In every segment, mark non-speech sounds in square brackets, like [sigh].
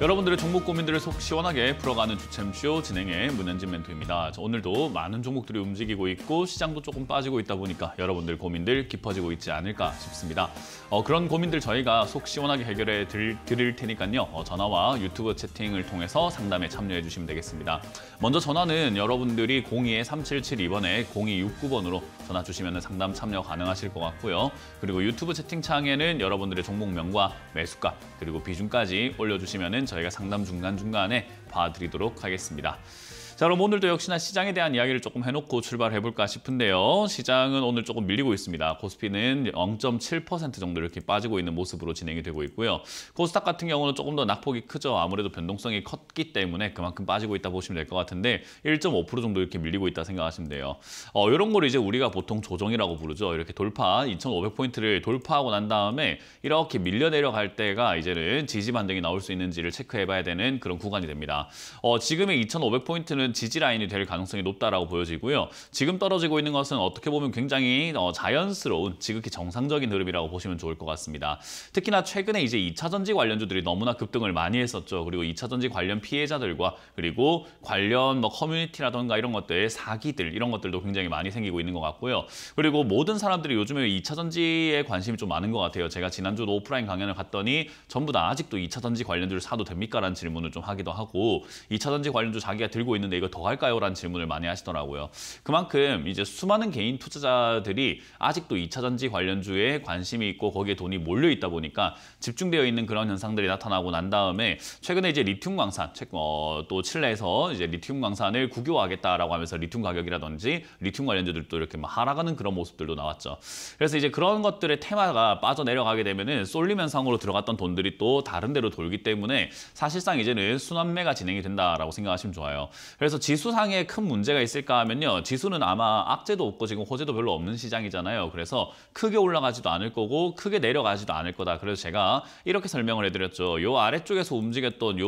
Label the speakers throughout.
Speaker 1: 여러분들의 종목 고민들을 속 시원하게 풀어가는 주챔쇼 진행의 문현진 멘토입니다. 오늘도 많은 종목들이 움직이고 있고 시장도 조금 빠지고 있다 보니까 여러분들 고민들 깊어지고 있지 않을까 싶습니다. 어, 그런 고민들 저희가 속 시원하게 해결해 드릴, 드릴 테니까요. 어, 전화와 유튜브 채팅을 통해서 상담에 참여해 주시면 되겠습니다. 먼저 전화는 여러분들이 02-3772번에 0269번으로 전화 주시면 상담 참여 가능하실 것 같고요. 그리고 유튜브 채팅창에는 여러분들의 종목명과 매수값 그리고 비중까지 올려주시면 저희가 상담 중간중간에 봐드리도록 하겠습니다. 자 그럼 오늘도 역시나 시장에 대한 이야기를 조금 해놓고 출발해볼까 싶은데요. 시장은 오늘 조금 밀리고 있습니다. 코스피는 0.7% 정도 이렇게 빠지고 있는 모습으로 진행이 되고 있고요. 코스닥 같은 경우는 조금 더 낙폭이 크죠. 아무래도 변동성이 컸기 때문에 그만큼 빠지고 있다 보시면 될 것 같은데 1.5% 정도 이렇게 밀리고 있다 생각하시면 돼요. 어, 이런 걸 이제 우리가 보통 조정이라고 부르죠. 이렇게 돌파 2,500포인트를 돌파하고 난 다음에 이렇게 밀려 내려갈 때가 이제는 지지 반등이 나올 수 있는지를 체크해봐야 되는 그런 구간이 됩니다. 어, 지금의 2,500포인트는 보면 지지 라인이 될 가능성이 높다라고 보여지고요. 지금 떨어지고 있는 것은 어떻게 보면 굉장히 어, 자연스러운 지극히 정상적인 흐름이라고 보시면 좋을 것 같습니다. 특히나 최근에 이제 2차 전지 관련주들이 너무나 급등을 많이 했었죠. 그리고 2차 전지 관련 피해자들과 그리고 관련 뭐 커뮤니티라던가 이런 것들 의 사기들 이런 것들도 굉장히 많이 생기고 있는 것 같고요. 그리고 모든 사람들이 요즘에 2차 전지에 관심이 좀 많은 것 같아요. 제가 지난주도 오프라인 강연을 갔더니 전부 다 아직도 2차 전지 관련주를 사도 됩니까라는 질문을 좀 하기도 하고 2차 전지 관련주 자기가 들고 있는데 이거 더갈까요 라는 질문을 많이 하시더라고요. 그만큼 이제 수많은 개인 투자자들이 아직도 2차 전지 관련주에 관심이 있고 거기에 돈이 몰려 있다 보니까 집중되어 있는 그런 현상들이 나타나고 난 다음에 최근에 이제 리튬 광산, 어, 또 칠레에서 이제 리튬 광산을 국유화하겠다라고 하면서 리튬 가격이라든지 리튬 관련주들도 이렇게 막 하락하는 그런 모습들도 나왔죠. 그래서 이제 그런 것들의 테마가 빠져내려가게 되면은 쏠림 현상으로 들어갔던 돈들이 또 다른 데로 돌기 때문에 사실상 이제는 순환매가 진행이 된다라고 생각하시면 좋아요. 그래서 지수상에 큰 문제가 있을까 하면요. 지수는 아마 악재도 없고 지금 호재도 별로 없는 시장이잖아요. 그래서 크게 올라가지도 않을 거고 크게 내려가지도 않을 거다. 그래서 제가 이렇게 설명을 해드렸죠. 요 아래쪽에서 움직였던 요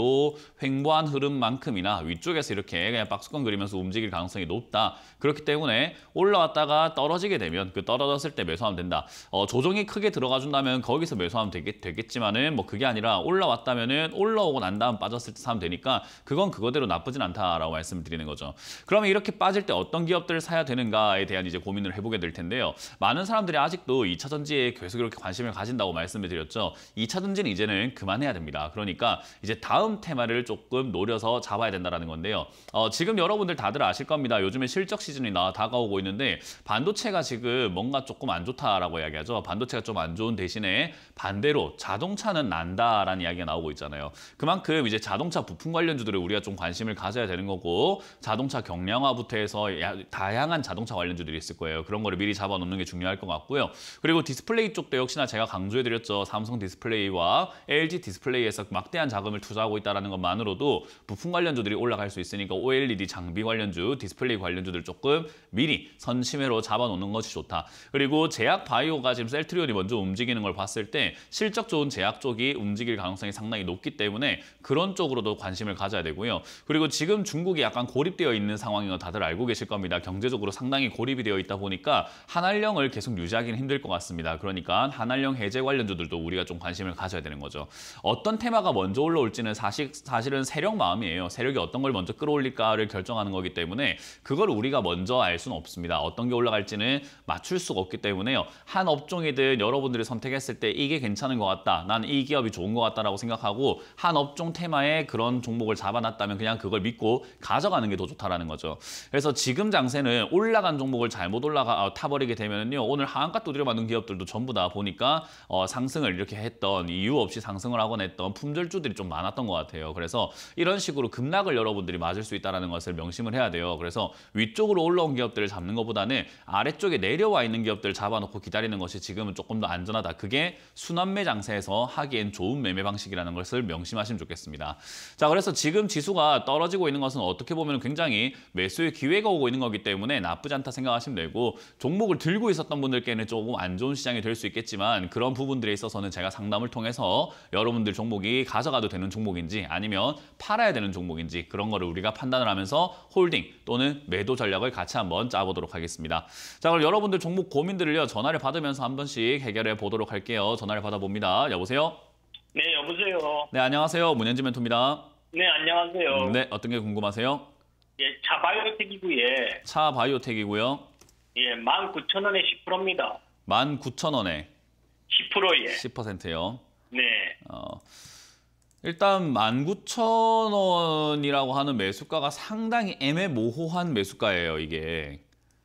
Speaker 1: 횡보한 흐름만큼이나 위쪽에서 이렇게 그냥 박스권 그리면서 움직일 가능성이 높다. 그렇기 때문에 올라왔다가 떨어지게 되면 그 떨어졌을 때 매수하면 된다. 어, 조정이 크게 들어가준다면 거기서 매수하면 되겠, 되겠지만은 뭐 그게 아니라 올라왔다면은 올라오고 난 다음 빠졌을 때 사면 되니까 그건 그거대로 나쁘진 않다라고 말씀. 말씀을 드리는 거죠. 그러면 이렇게 빠질 때 어떤 기업들을 사야 되는가에 대한 이제 고민을 해보게 될 텐데요. 많은 사람들이 아직도 2차 전지에 계속 이렇게 관심을 가진다고 말씀을 드렸죠. 2차 전지는 이제는 그만해야 됩니다. 그러니까 이제 다음 테마를 조금 노려서 잡아야 된다는 건데요. 어, 지금 여러분들 다들 아실 겁니다. 요즘에 실적 시즌이 나, 다가오고 있는데 반도체가 지금 뭔가 조금 안 좋다라고 이야기하죠. 반도체가 좀 안 좋은 대신에 반대로 자동차는 난다라는 이야기가 나오고 있잖아요. 그만큼 이제 자동차 부품 관련주들을 우리가 좀 관심을 가져야 되는 거고 거고 자동차 경량화부터 해서 야, 다양한 자동차 관련주들이 있을 거예요. 그런 거를 미리 잡아놓는 게 중요할 것 같고요. 그리고 디스플레이 쪽도 역시나 제가 강조해드렸죠. 삼성 디스플레이와 LG 디스플레이에서 막대한 자금을 투자하고 있다는 것만으로도 부품 관련주들이 올라갈 수 있으니까 OLED 장비 관련주, 디스플레이 관련주들 조금 미리 선심해로 잡아놓는 것이 좋다. 그리고 제약 바이오가 지금 셀트리온이 먼저 움직이는 걸 봤을 때 실적 좋은 제약 쪽이 움직일 가능성이 상당히 높기 때문에 그런 쪽으로도 관심을 가져야 되고요. 그리고 지금 중국이 한국이 약간 고립되어 있는 상황이건 다들 알고 계실 겁니다. 경제적으로 상당히 고립이 되어 있다 보니까 한한령을 계속 유지하기는 힘들 것 같습니다. 그러니까 한한령 해제 관련주들도 우리가 좀 관심을 가져야 되는 거죠. 어떤 테마가 먼저 올라올지는 사실, 사실은 세력 마음이에요. 세력이 어떤 걸 먼저 끌어올릴까를 결정하는 거기 때문에 그걸 우리가 먼저 알 수는 없습니다. 어떤 게 올라갈지는 맞출 수가 없기 때문에요. 한 업종이든 여러분들이 선택했을 때 이게 괜찮은 것 같다. 난 이 기업이 좋은 것 같다라고 생각하고 한 업종 테마에 그런 종목을 잡아놨다면 그냥 그걸 믿고 가 가져가는 게 더 좋다라는 거죠. 그래서 지금 장세는 올라간 종목을 잘못 올라가 어, 타버리게 되면은요 오늘 하한가 또들려받는 기업들도 전부 다 보니까 어, 상승을 이렇게 했던 이유 없이 상승을 하곤 했던 품절주들이 좀 많았던 것 같아요. 그래서 이런 식으로 급락을 여러분들이 맞을 수 있다는 것을 명심을 해야 돼요. 그래서 위쪽으로 올라온 기업들을 잡는 것보다는 아래쪽에 내려와 있는 기업들을 잡아놓고 기다리는 것이 지금은 조금 더 안전하다. 그게 순환매 장세에서 하기엔 좋은 매매 방식이라는 것을 명심하시면 좋겠습니다. 자, 그래서 지금 지수가 떨어지고 있는 것은 어떻게 어떻게 보면 굉장히 매수의 기회가 오고 있는 거기 때문에 나쁘지 않다 생각하시면 되고 종목을 들고 있었던 분들께는 조금 안 좋은 시장이 될 수 있겠지만 그런 부분들에 있어서는 제가 상담을 통해서 여러분들 종목이 가져가도 되는 종목인지 아니면 팔아야 되는 종목인지 그런 거를 우리가 판단을 하면서 홀딩 또는 매도 전략을 같이 한번 짜보도록 하겠습니다. 자 그럼 여러분들 종목 고민들을요 전화를 받으면서 한 번씩 해결해 보도록 할게요. 전화를 받아봅니다. 여보세요? 네, 여보세요. 네, 안녕하세요. 문현지 멘토입니다. 네, 안녕하세요. 네, 어떤 게 궁금하세요? 예, 차 바이오텍이고요. 차 바이오텍이고요. 예, 19,000원에 10%입니다. 19,000원에 10%예. 10%요. 네. 어, 일단 19,000원이라고 하는 매수가가 상당히 애매모호한 매수가예요, 이게.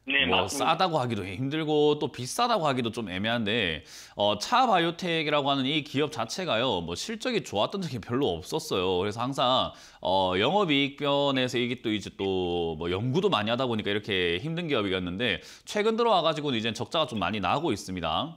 Speaker 1: 네, 뭐 싸다고 하기도 힘들고 또 비싸다고 하기도 좀 애매한데 어, 차바이오텍이라고 하는 이 기업 자체가요 뭐 실적이 좋았던 적이 별로 없었어요. 그래서 항상 어, 영업이익변에서 이게 또 이제 또 뭐 연구도 많이 하다 보니까 이렇게 힘든 기업이었는데 최근 들어와가지고는 이제 적자가 좀 많이 나고 있습니다.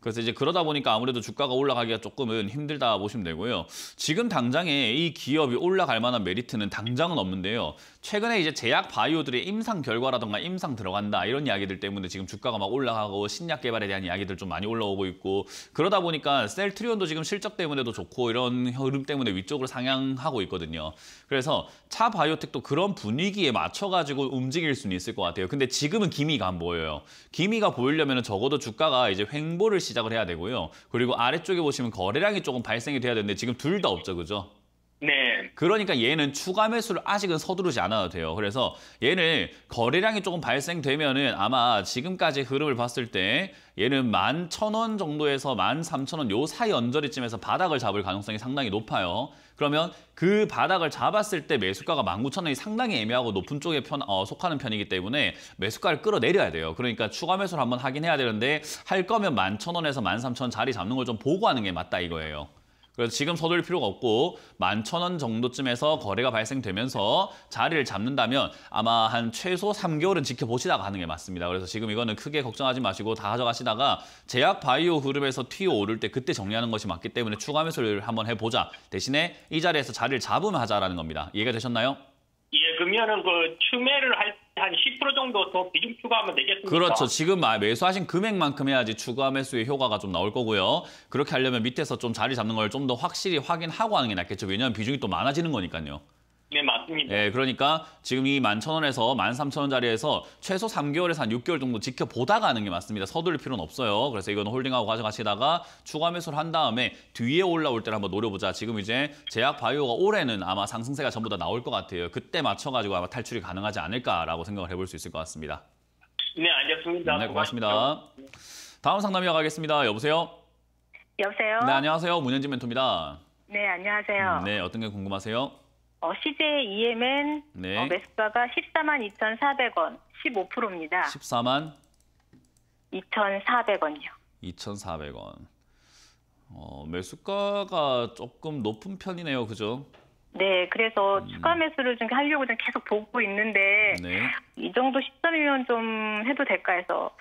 Speaker 1: 그래서 이제 그러다 보니까 아무래도 주가가 올라가기가 조금은 힘들다 보시면 되고요. 지금 당장에 이 기업이 올라갈 만한 메리트는 당장은 없는데요. 최근에 이제 제약 바이오들의 임상 결과라던가 임상 들어간다 이런 이야기들 때문에 지금 주가가 막 올라가고 신약 개발에 대한 이야기들 좀 많이 올라오고 있고 그러다 보니까 셀트리온도 지금 실적 때문에도 좋고 이런 흐름 때문에 위쪽으로 상향하고 있거든요. 그래서 차 바이오텍도 그런 분위기에 맞춰가지고 움직일 수는 있을 것 같아요. 근데 지금은 기미가 안 보여요. 기미가 보이려면 적어도 주가가 이제 횡보를 시작을 해야 되고요. 그리고 아래쪽에 보시면 거래량이 조금 발생이 돼야 되는데 지금 둘 다 없죠, 그죠? 네. 그러니까 얘는 추가 매수를 아직은 서두르지 않아도 돼요. 그래서 얘는 거래량이 조금 발생되면은 아마 지금까지 흐름을 봤을 때 얘는 11,000원 정도에서 13,000원 요 사이 언저리쯤에서 바닥을 잡을 가능성이 상당히 높아요. 그러면 그 바닥을 잡았을 때 매수가가 19,000원이 상당히 애매하고 높은 쪽에 편, 어, 속하는 편이기 때문에 매수가를 끌어내려야 돼요. 그러니까 추가 매수를 한번 하긴 해야 되는데 할 거면 11,000원에서 13,000원 자리 잡는 걸 좀 보고 하는 게 맞다 이거예요. 그래서 지금 서둘 필요가 없고 만 천 원 정도쯤에서 거래가 발생되면서 자리를 잡는다면 아마 한 최소 3개월은 지켜보시다가 하는 게 맞습니다. 그래서 지금 이거는 크게 걱정하지 마시고 다 가져가시다가 제약 바이오 그룹에서 튀어 오를 때 그때 정리하는 것이 맞기 때문에 추가 매수를 한번 해보자. 대신에 이 자리에서 자리를 잡으면 하자라는 겁니다. 이해가 되셨나요? 예, 그러면은 그 추매를 할 때... 한10% 정도 더 비중 추가하면 되겠습니까? 그렇죠. 지금 아, 매수하신 금액만큼 해야지 추가 매수의 효과가 좀 나올 거고요. 그렇게 하려면 밑에서 좀 자리 잡는 걸 좀 더 확실히 확인하고 하는 게 낫겠죠. 왜냐하면 비중이 또 많아지는 거니까요. 네, 맞습니다. 예, 그러니까 지금 이 만 천원에서 만 삼천 원자리에서 최소 삼개월에서한 육개월 정도 지켜보다가 는게 맞습니다. 서둘릴 필요는 없어요. 그래서 이건 홀딩하고 가져가시다가 추가 매수를 한 다음에 뒤에 올라올 때를 한번 노려보자. 지금 이제 제약바이오가 올해는 아마 상승세가 전부 다 나올 것 같아요. 그때 맞춰가지고 아마 탈출이 가능하지 않을까라고 생각을 해볼 수 있을 것 같습니다. 네, 알겠습니다. 네, 고맙습니다. 다음 상담 이어가겠습니다. 여보세요? 여보세요? 네, 안녕하세요. 문현진 멘토입니다. 네, 안녕하세요. 음, 네, 어떤 게 궁금하세요? 어, CJ EMN 네. 어, 매수가가 14만 2,400원 15%입니다. 14만 2,400원이요. 2,400원. 어, 매수가가 조금 높은 편이네요. 그죠? 네, 그래서 음. 추가 매수를 좀 하려고 좀 계속 보고 있는데 네. 이 정도 13이면 좀 해도 될까 해서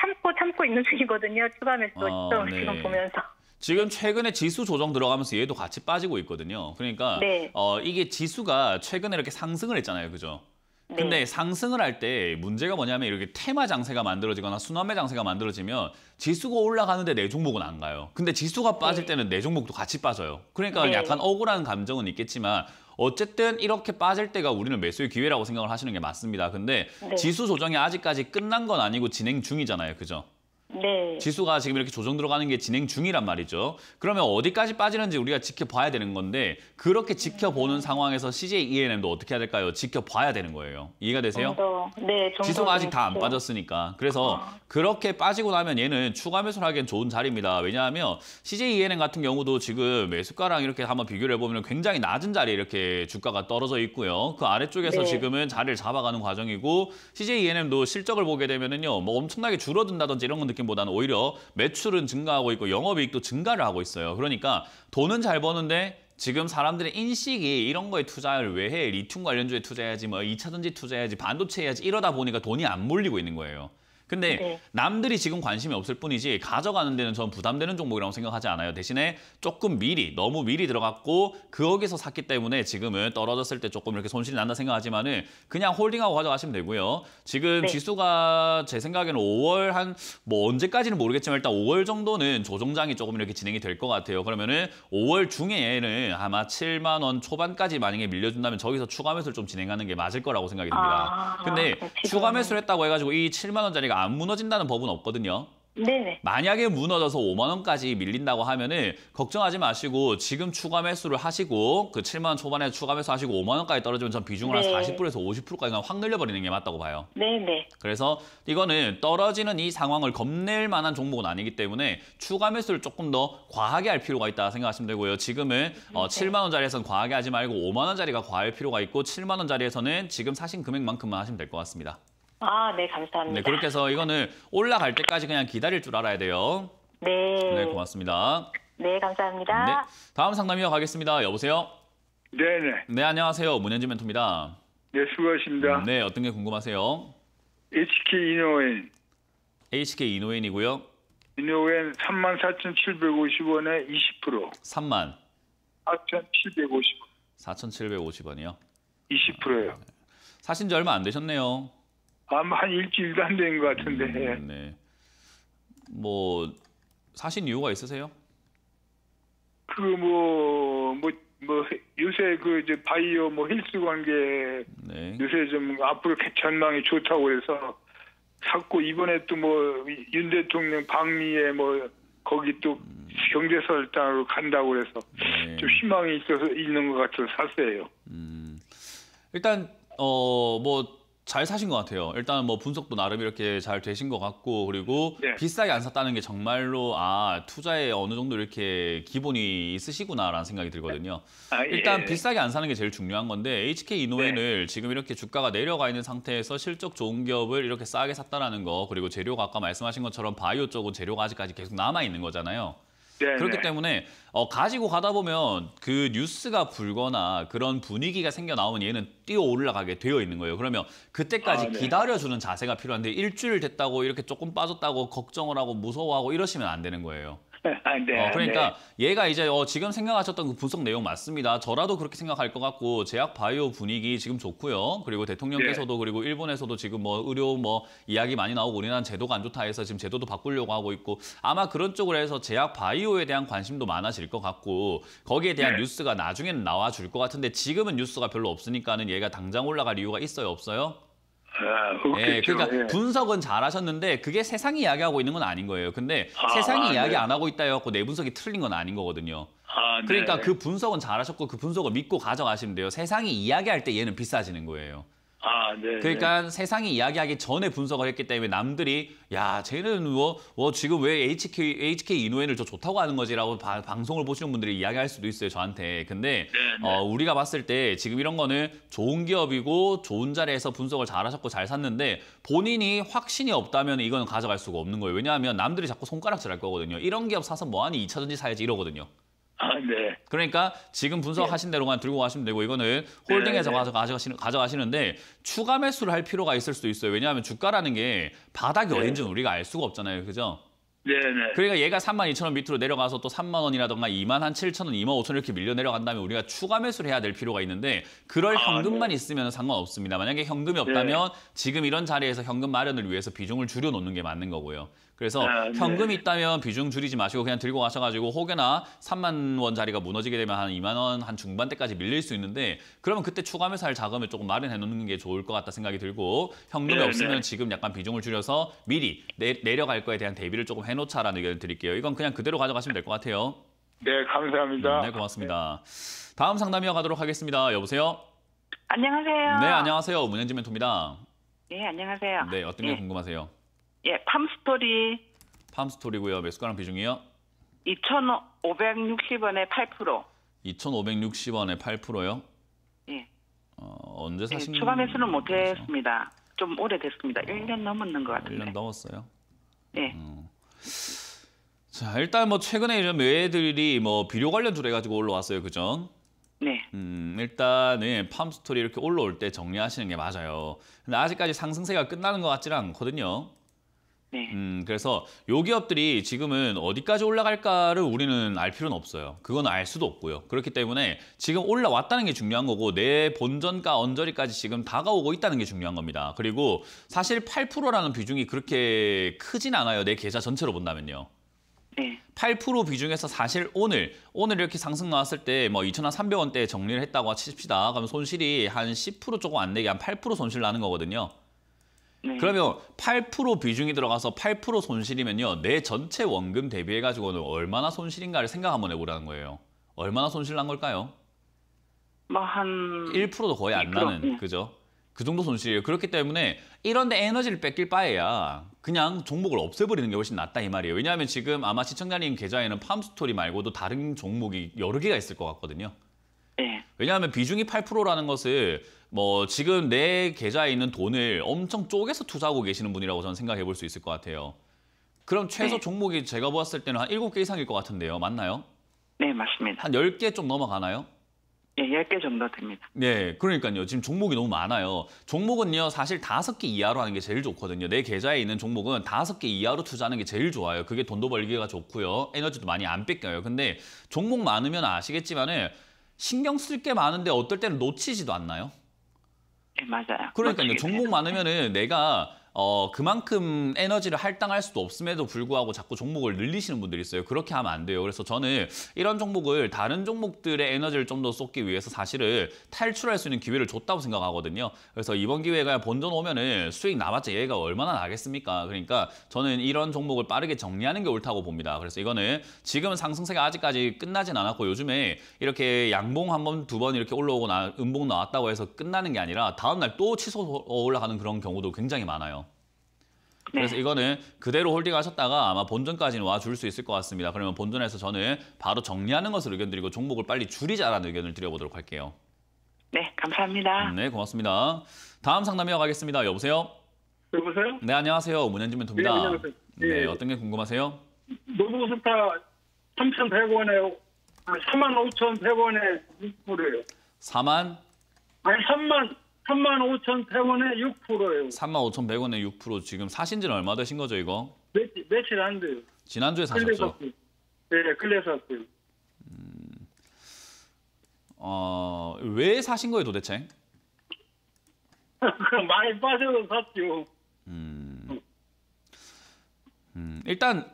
Speaker 1: 참고 참고 있는 중이거든요. 추가 매수 아, 네. 지금 보면서. 지금 최근에 지수 조정 들어가면서 얘도 같이 빠지고 있거든요. 그러니까 네. 어, 이게 지수가 최근에 이렇게 상승을 했잖아요. 그죠? 네. 근데 네. 상승을 할 때 문제가 뭐냐면 이렇게 테마 장세가 만들어지거나 순환매 장세가 만들어지면 지수가 올라가는데 내 종목은 안 가요. 근데 지수가 네. 빠질 때는 내 종목도 같이 빠져요. 그러니까 네. 약간 억울한 감정은 있겠지만 어쨌든 이렇게 빠질 때가 우리는 매수의 기회라고 생각을 하시는 게 맞습니다. 근데 네. 지수 조정이 아직까지 끝난 건 아니고 진행 중이잖아요. 그죠? 네. 지수가 지금 이렇게 조정 들어가는 게 진행 중이란 말이죠. 그러면 어디까지 빠지는지 우리가 지켜봐야 되는 건데 그렇게 지켜보는 음. 상황에서 CJ E&M도 n 어떻게 해야 될까요? 지켜봐야 되는 거예요. 이해가 되세요? 정도. 네, 정 지수가 아직 다안 네. 빠졌으니까. 그래서 아. 그렇게 빠지고 나면 얘는 추가 매수를 하기엔 좋은 자리입니다. 왜냐하면 CJ E&M n 같은 경우도 지금 매수가랑 이렇게 한번 비교를 해보면 굉장히 낮은 자리에 이렇게 주가가 떨어져 있고요. 그 아래쪽에서 네. 지금은 자리를 잡아가는 과정이고 CJ E&M도 n 실적을 보게 되면은요. 뭐 엄청나게 줄어든다든지 이런 건 느낌 느낌보다는 오히려 매출은 증가하고 있고 영업이익도 증가를 하고 있어요. 그러니까 돈은 잘 버는데 지금 사람들의 인식이 이런 거에 투자를 왜 해? 리튬 관련주에 투자해야지, 뭐 2차전지 투자해야지, 반도체 해야지 이러다 보니까 돈이 안 몰리고 있는 거예요. 근데 네. 남들이 지금 관심이 없을 뿐이지 가져가는 데는 전 부담되는 종목이라고 생각하지 않아요. 대신에 조금 미리 너무 미리 들어갔고 그거기서 샀기 때문에 지금은 떨어졌을 때 조금 이렇게 손실이 난다 생각하지만은 그냥 홀딩하고 가져가시면 되고요. 지금 네. 지수가 제 생각에는 5월 한 뭐 언제까지는 모르겠지만 일단 5월 정도는 조정장이 조금 이렇게 진행이 될 것 같아요. 그러면은 5월 중에는 아마 7만 원 초반까지 만약에 밀려준다면 저기서 추가 매수를 좀 진행하는 게 맞을 거라고 생각이 듭니다. 아, 근데 아, 추가 매수를 했다고 해가지고 이 7만 원짜리가 안 무너진다는 법은 없거든요. 네네. 만약에 무너져서 5만 원까지 밀린다고 하면은 걱정하지 마시고 지금 추가 매수를 하시고 그 7만 원 초반에 추가 매수 하시고 5만 원까지 떨어지면 전 비중을 네. 한 40%에서 50%까지 확 늘려버리는 게 맞다고 봐요. 네네. 그래서 이거는 떨어지는 이 상황을 겁낼 만한 종목은 아니기 때문에 추가 매수를 조금 더 과하게 할 필요가 있다 생각하시면 되고요. 지금은 어, 7만 원자리에서는 과하게 하지 말고 5만 원자리가 과할 필요가 있고 7만 원자리에서는 지금 사신 금액만큼만 하시면 될 것 같습니다. 아, 네, 감사합니다. 네, 그렇게 해서 이거는 올라갈 때까지 그냥 기다릴 줄 알아야 돼요. 네. 네, 고맙습니다. 네, 감사합니다. 네, 다음 상담 이어가겠습니다. 여보세요? 네네. 네. 네, 안녕하세요. 문현지 멘토입니다. 네, 수고하십니다. 네, 어떤 게 궁금하세요? HK 이노인. HK 이노인이고요. 이노인 34,750원에 20%. 3만. 4,750원. 4,750원이요? 20%예요. 사신 지 얼마 안 되셨네요. 아마 한 일주일도 안 된 것 같은데. 음, 네. 뭐 사신 이유가 있으세요? 그 뭐 뭐, 뭐 요새 그 이제 바이오 뭐 헬스 관계 네. 요새 좀 앞으로 전망이 좋다고 해서 샀고 이번에 또 뭐 윤 대통령 방미에 뭐 거기 또 음. 경제설 땅으로 간다고 해서 네. 좀 희망이 있어서 있는 것 같아서 샀어요. 음. 일단 어뭐 잘 사신 것 같아요. 일단 뭐 분석도 나름 이렇게 잘 되신 것 같고 그리고 네. 비싸게 안 샀다는 게 정말로 아 투자에 어느 정도 이렇게 기본이 있으시구나라는 생각이 들거든요. 아, 예. 일단 비싸게 안 사는 게 제일 중요한 건데 HK 이노엔을 네. 지금 이렇게 주가가 내려가 있는 상태에서 실적 좋은 기업을 이렇게 싸게 샀다라는 거 그리고 재료가 아까 말씀하신 것처럼 바이오 쪽은 재료가 아직까지 계속 남아 있는 거잖아요. 네네. 그렇기 때문에 어, 가지고 가다 보면 그 뉴스가 불거나 그런 분위기가 생겨 나오면 얘는 뛰어 올라가게 되어 있는 거예요. 그러면 그때까지 아, 네. 기다려주는 자세가 필요한데 일주일 됐다고 이렇게 조금 빠졌다고 걱정을 하고 무서워하고 이러시면 안 되는 거예요. [laughs] 아, 네, 어, 그러니까 네. 얘가 이제 어, 지금 생각하셨던 그 분석 내용 맞습니다. 저라도 그렇게 생각할 것 같고 제약 바이오 분위기 지금 좋고요. 그리고 대통령께서도 네. 그리고 일본에서도 지금 뭐 의료 뭐 이야기 많이 나오고 우리나라 제도가 안 좋다 해서 지금 제도도 바꾸려고 하고 있고 아마 그런 쪽으로 해서 제약 바이오에 대한 관심도 많아질 것 같고 거기에 대한 네. 뉴스가 나중에는 나와줄 것 같은데 지금은 뉴스가 별로 없으니까는 얘가 당장 올라갈 이유가 있어요 없어요? 아, 예, 그러니까 예. 분석은 잘하셨는데 그게 세상이 이야기하고 있는 건 아닌 거예요. 근데 아, 세상이 아, 이야기 네. 안 하고 있다 해갖고 내 분석이 틀린 건 아닌 거거든요. 아, 네. 그러니까 네. 그 분석은 잘하셨고 그 분석을 믿고 가져가시면 돼요. 세상이 이야기할 때 얘는 비싸지는 거예요. 아, 네. 네. 그러니까 네. 세상이 이야기하기 전에 분석을 했기 때문에 남들이 야 쟤는 뭐, 뭐 지금 왜 HK HK 이노엔을 저 좋다고 하는 거지라고 바, 방송을 보시는 분들이 이야기할 수도 있어요 저한테. 근데 네, 네. 어, 우리가 봤을 때 지금 이런 거는 좋은 기업이고 좋은 자리에서 분석을 잘하셨고 잘 샀는데 본인이 확신이 없다면 이건 가져갈 수가 없는 거예요. 왜냐하면 남들이 자꾸 손가락질할 거거든요. 이런 기업 사서 뭐하니 이차전지 사야지 이러거든요. 아, 네. 그러니까 지금 분석하신 예. 대로만 들고 가시면 되고 이거는 홀딩해서 네, 네. 가져가시는, 가져가시는데 추가 매수를 할 필요가 있을 수도 있어요. 왜냐하면 주가라는 게 바닥이 네. 어딘지는 우리가 알 수가 없잖아요. 그죠? 네네. 네. 그러니까 얘가 3만 2천 원 밑으로 내려가서 또 3만 원이라던가 2만 한 7천 원, 2만 5천 원 이렇게 밀려 내려간 다면 우리가 추가 매수를 해야 될 필요가 있는데 그럴 아, 네. 현금만 네. 있으면 상관없습니다. 만약에 현금이 네. 없다면 네. 지금 이런 자리에서 현금 마련을 위해서 비중을 줄여놓는 게 맞는 거고요. 그래서 아, 네. 현금 이 있다면 비중 줄이지 마시고 그냥 들고 가셔가지고 혹여나 3만 원짜리가 무너지게 되면 한 2만 원 한 중반대까지 밀릴 수 있는데 그러면 그때 추가면서 할 자금을 조금 마련해 놓는 게 좋을 것 같다 생각이 들고 현금이 네, 없으면 네. 지금 약간 비중을 줄여서 미리 내, 내려갈 거에 대한 대비를 조금 해놓자라는 의견을 드릴게요. 이건 그냥 그대로 가져가시면 될 것 같아요. 네, 감사합니다. 음, 네, 고맙습니다. 다음 상담이어 가도록 하겠습니다. 여보세요? 안녕하세요. 네, 안녕하세요. 문현지 멘토입니다. 네, 안녕하세요. 네, 어떤 게 예. 궁금하세요? 예, 팜스토리. 팜스토리고요. 매수가랑 비중이요? 2,560원에 8%. 2,560원에 8%요? 예. 어, 언제 예, 사신 예, 추가 에수는못 했습니다. 좀 오래됐습니다. 어, 1년 넘었는 것 같은데. 1년 넘었어요? 예. 음. 자, 일단 뭐 최근에 이런 매들이 뭐 비료 관련 주해 가지고 올라왔어요. 그죠? 네. 음, 일단 은 팜스토리 이렇게 올라올 때 정리하시는 게 맞아요. 근데 아직까지 상승세가 끝나는 것 같지는 않거든요. 네. 음, 그래서 요 기업들이 지금은 어디까지 올라갈까를 우리는 알 필요는 없어요. 그건 알 수도 없고요. 그렇기 때문에 지금 올라왔다는 게 중요한 거고 내 본전가 언저리까지 지금 다가오고 있다는 게 중요한 겁니다. 그리고 사실 8%라는 비중이 그렇게 크진 않아요. 내 계좌 전체로 본다면요. 네. 8% 비중에서 사실 오늘 오늘 이렇게 상승 나왔을 때 뭐 2,300원대에 정리를 했다고 칩시다. 그러면 손실이 한 10% 조금 안내게한 8% 손실 나는 거거든요. 네. 그러면 8% 비중이 들어가서 8% 손실이면요. 내 전체 원금 대비해가지고 는 얼마나 손실인가를 생각 한번 해보라는 거예요. 얼마나 손실 난 걸까요? 뭐한 1%도 거의 안 나는, 그죠? 그 정도 손실이에요. 그렇기 때문에 이런데 에너지를 뺏길 바에야 그냥 종목을 없애버리는 게 훨씬 낫다 이 말이에요. 왜냐하면 지금 아마 시청자님 계좌에는 팜스토리 말고도 다른 종목이 여러 개가 있을 것 같거든요. 네. 왜냐하면 비중이 8%라는 것을 뭐 지금 내 계좌에 있는 돈을 엄청 쪼개서 투자하고 계시는 분이라고 저는 생각해 볼 수 있을 것 같아요. 그럼 최소 네. 종목이 제가 보았을 때는 한 7개 이상일 것 같은데요. 맞나요? 네, 맞습니다. 한 10개 좀 넘어가나요? 예, 10개 정도 됩니다. 네, 그러니까요. 지금 종목이 너무 많아요. 종목은요, 사실 5개 이하로 하는 게 제일 좋거든요. 내 계좌에 있는 종목은 5개 이하로 투자하는 게 제일 좋아요. 그게 돈도 벌기가 좋고요. 에너지도 많이 안 뺏겨요. 근데 종목 많으면 아시겠지만 은 신경 쓸 게 많은데 어떨 때는 놓치지도 않나요? 네, 맞아요. 그러니까요. 정보 많으면은 내가 어, 그만큼 에너지를 할당할 수도 없음에도 불구하고 자꾸 종목을 늘리시는 분들이 있어요. 그렇게 하면 안 돼요. 그래서 저는 이런 종목을 다른 종목들의 에너지를 좀 더 쏟기 위해서 사실을 탈출할 수 있는 기회를 줬다고 생각하거든요. 그래서 이번 기회가 본전 오면은 수익 남았자 얘가 얼마나 나겠습니까? 그러니까 저는 이런 종목을 빠르게 정리하는 게 옳다고 봅니다. 그래서 이거는 지금은 상승세가 아직까지 끝나진 않았고 요즘에 이렇게 양봉 한 번, 두 번 이렇게 올라오고 나, 음봉 나왔다고 해서 끝나는 게 아니라 다음날 또 치솟아 올라가는 그런 경우도 굉장히 많아요. 네. 그래서 이거는 그대로 홀딩하셨다가 아마 본전까지는 와줄 수 있을 것 같습니다. 그러면 본전에서 저는 바로 정리하는 것을 의견 드리고 종목을 빨리 줄이자라는 의견을 드려보도록 할게요. 네, 감사합니다. 음, 네, 고맙습니다. 다음 상담이어 가겠습니다. 여보세요? 여보세요? 네, 안녕하세요. 문현지멘토입니다. 네, 네, 예. 어떤 게 궁금하세요? 노부스타 3,100원에 3 5,100원에 6불이에요. 4만? 아니, 3만 3만 5천 100원에 6%예요. 3만 5천 100원에 6% 지금 사신 지는 얼마 되신 거죠, 이거? 며, 며칠 안 돼요. 지난주에 사셨죠? 샀어요. 네, 클래 샀어요. 음, 어, 왜 사신 거예요, 도대체? [laughs] 많이 빠져서 샀죠. 음, 음, 일단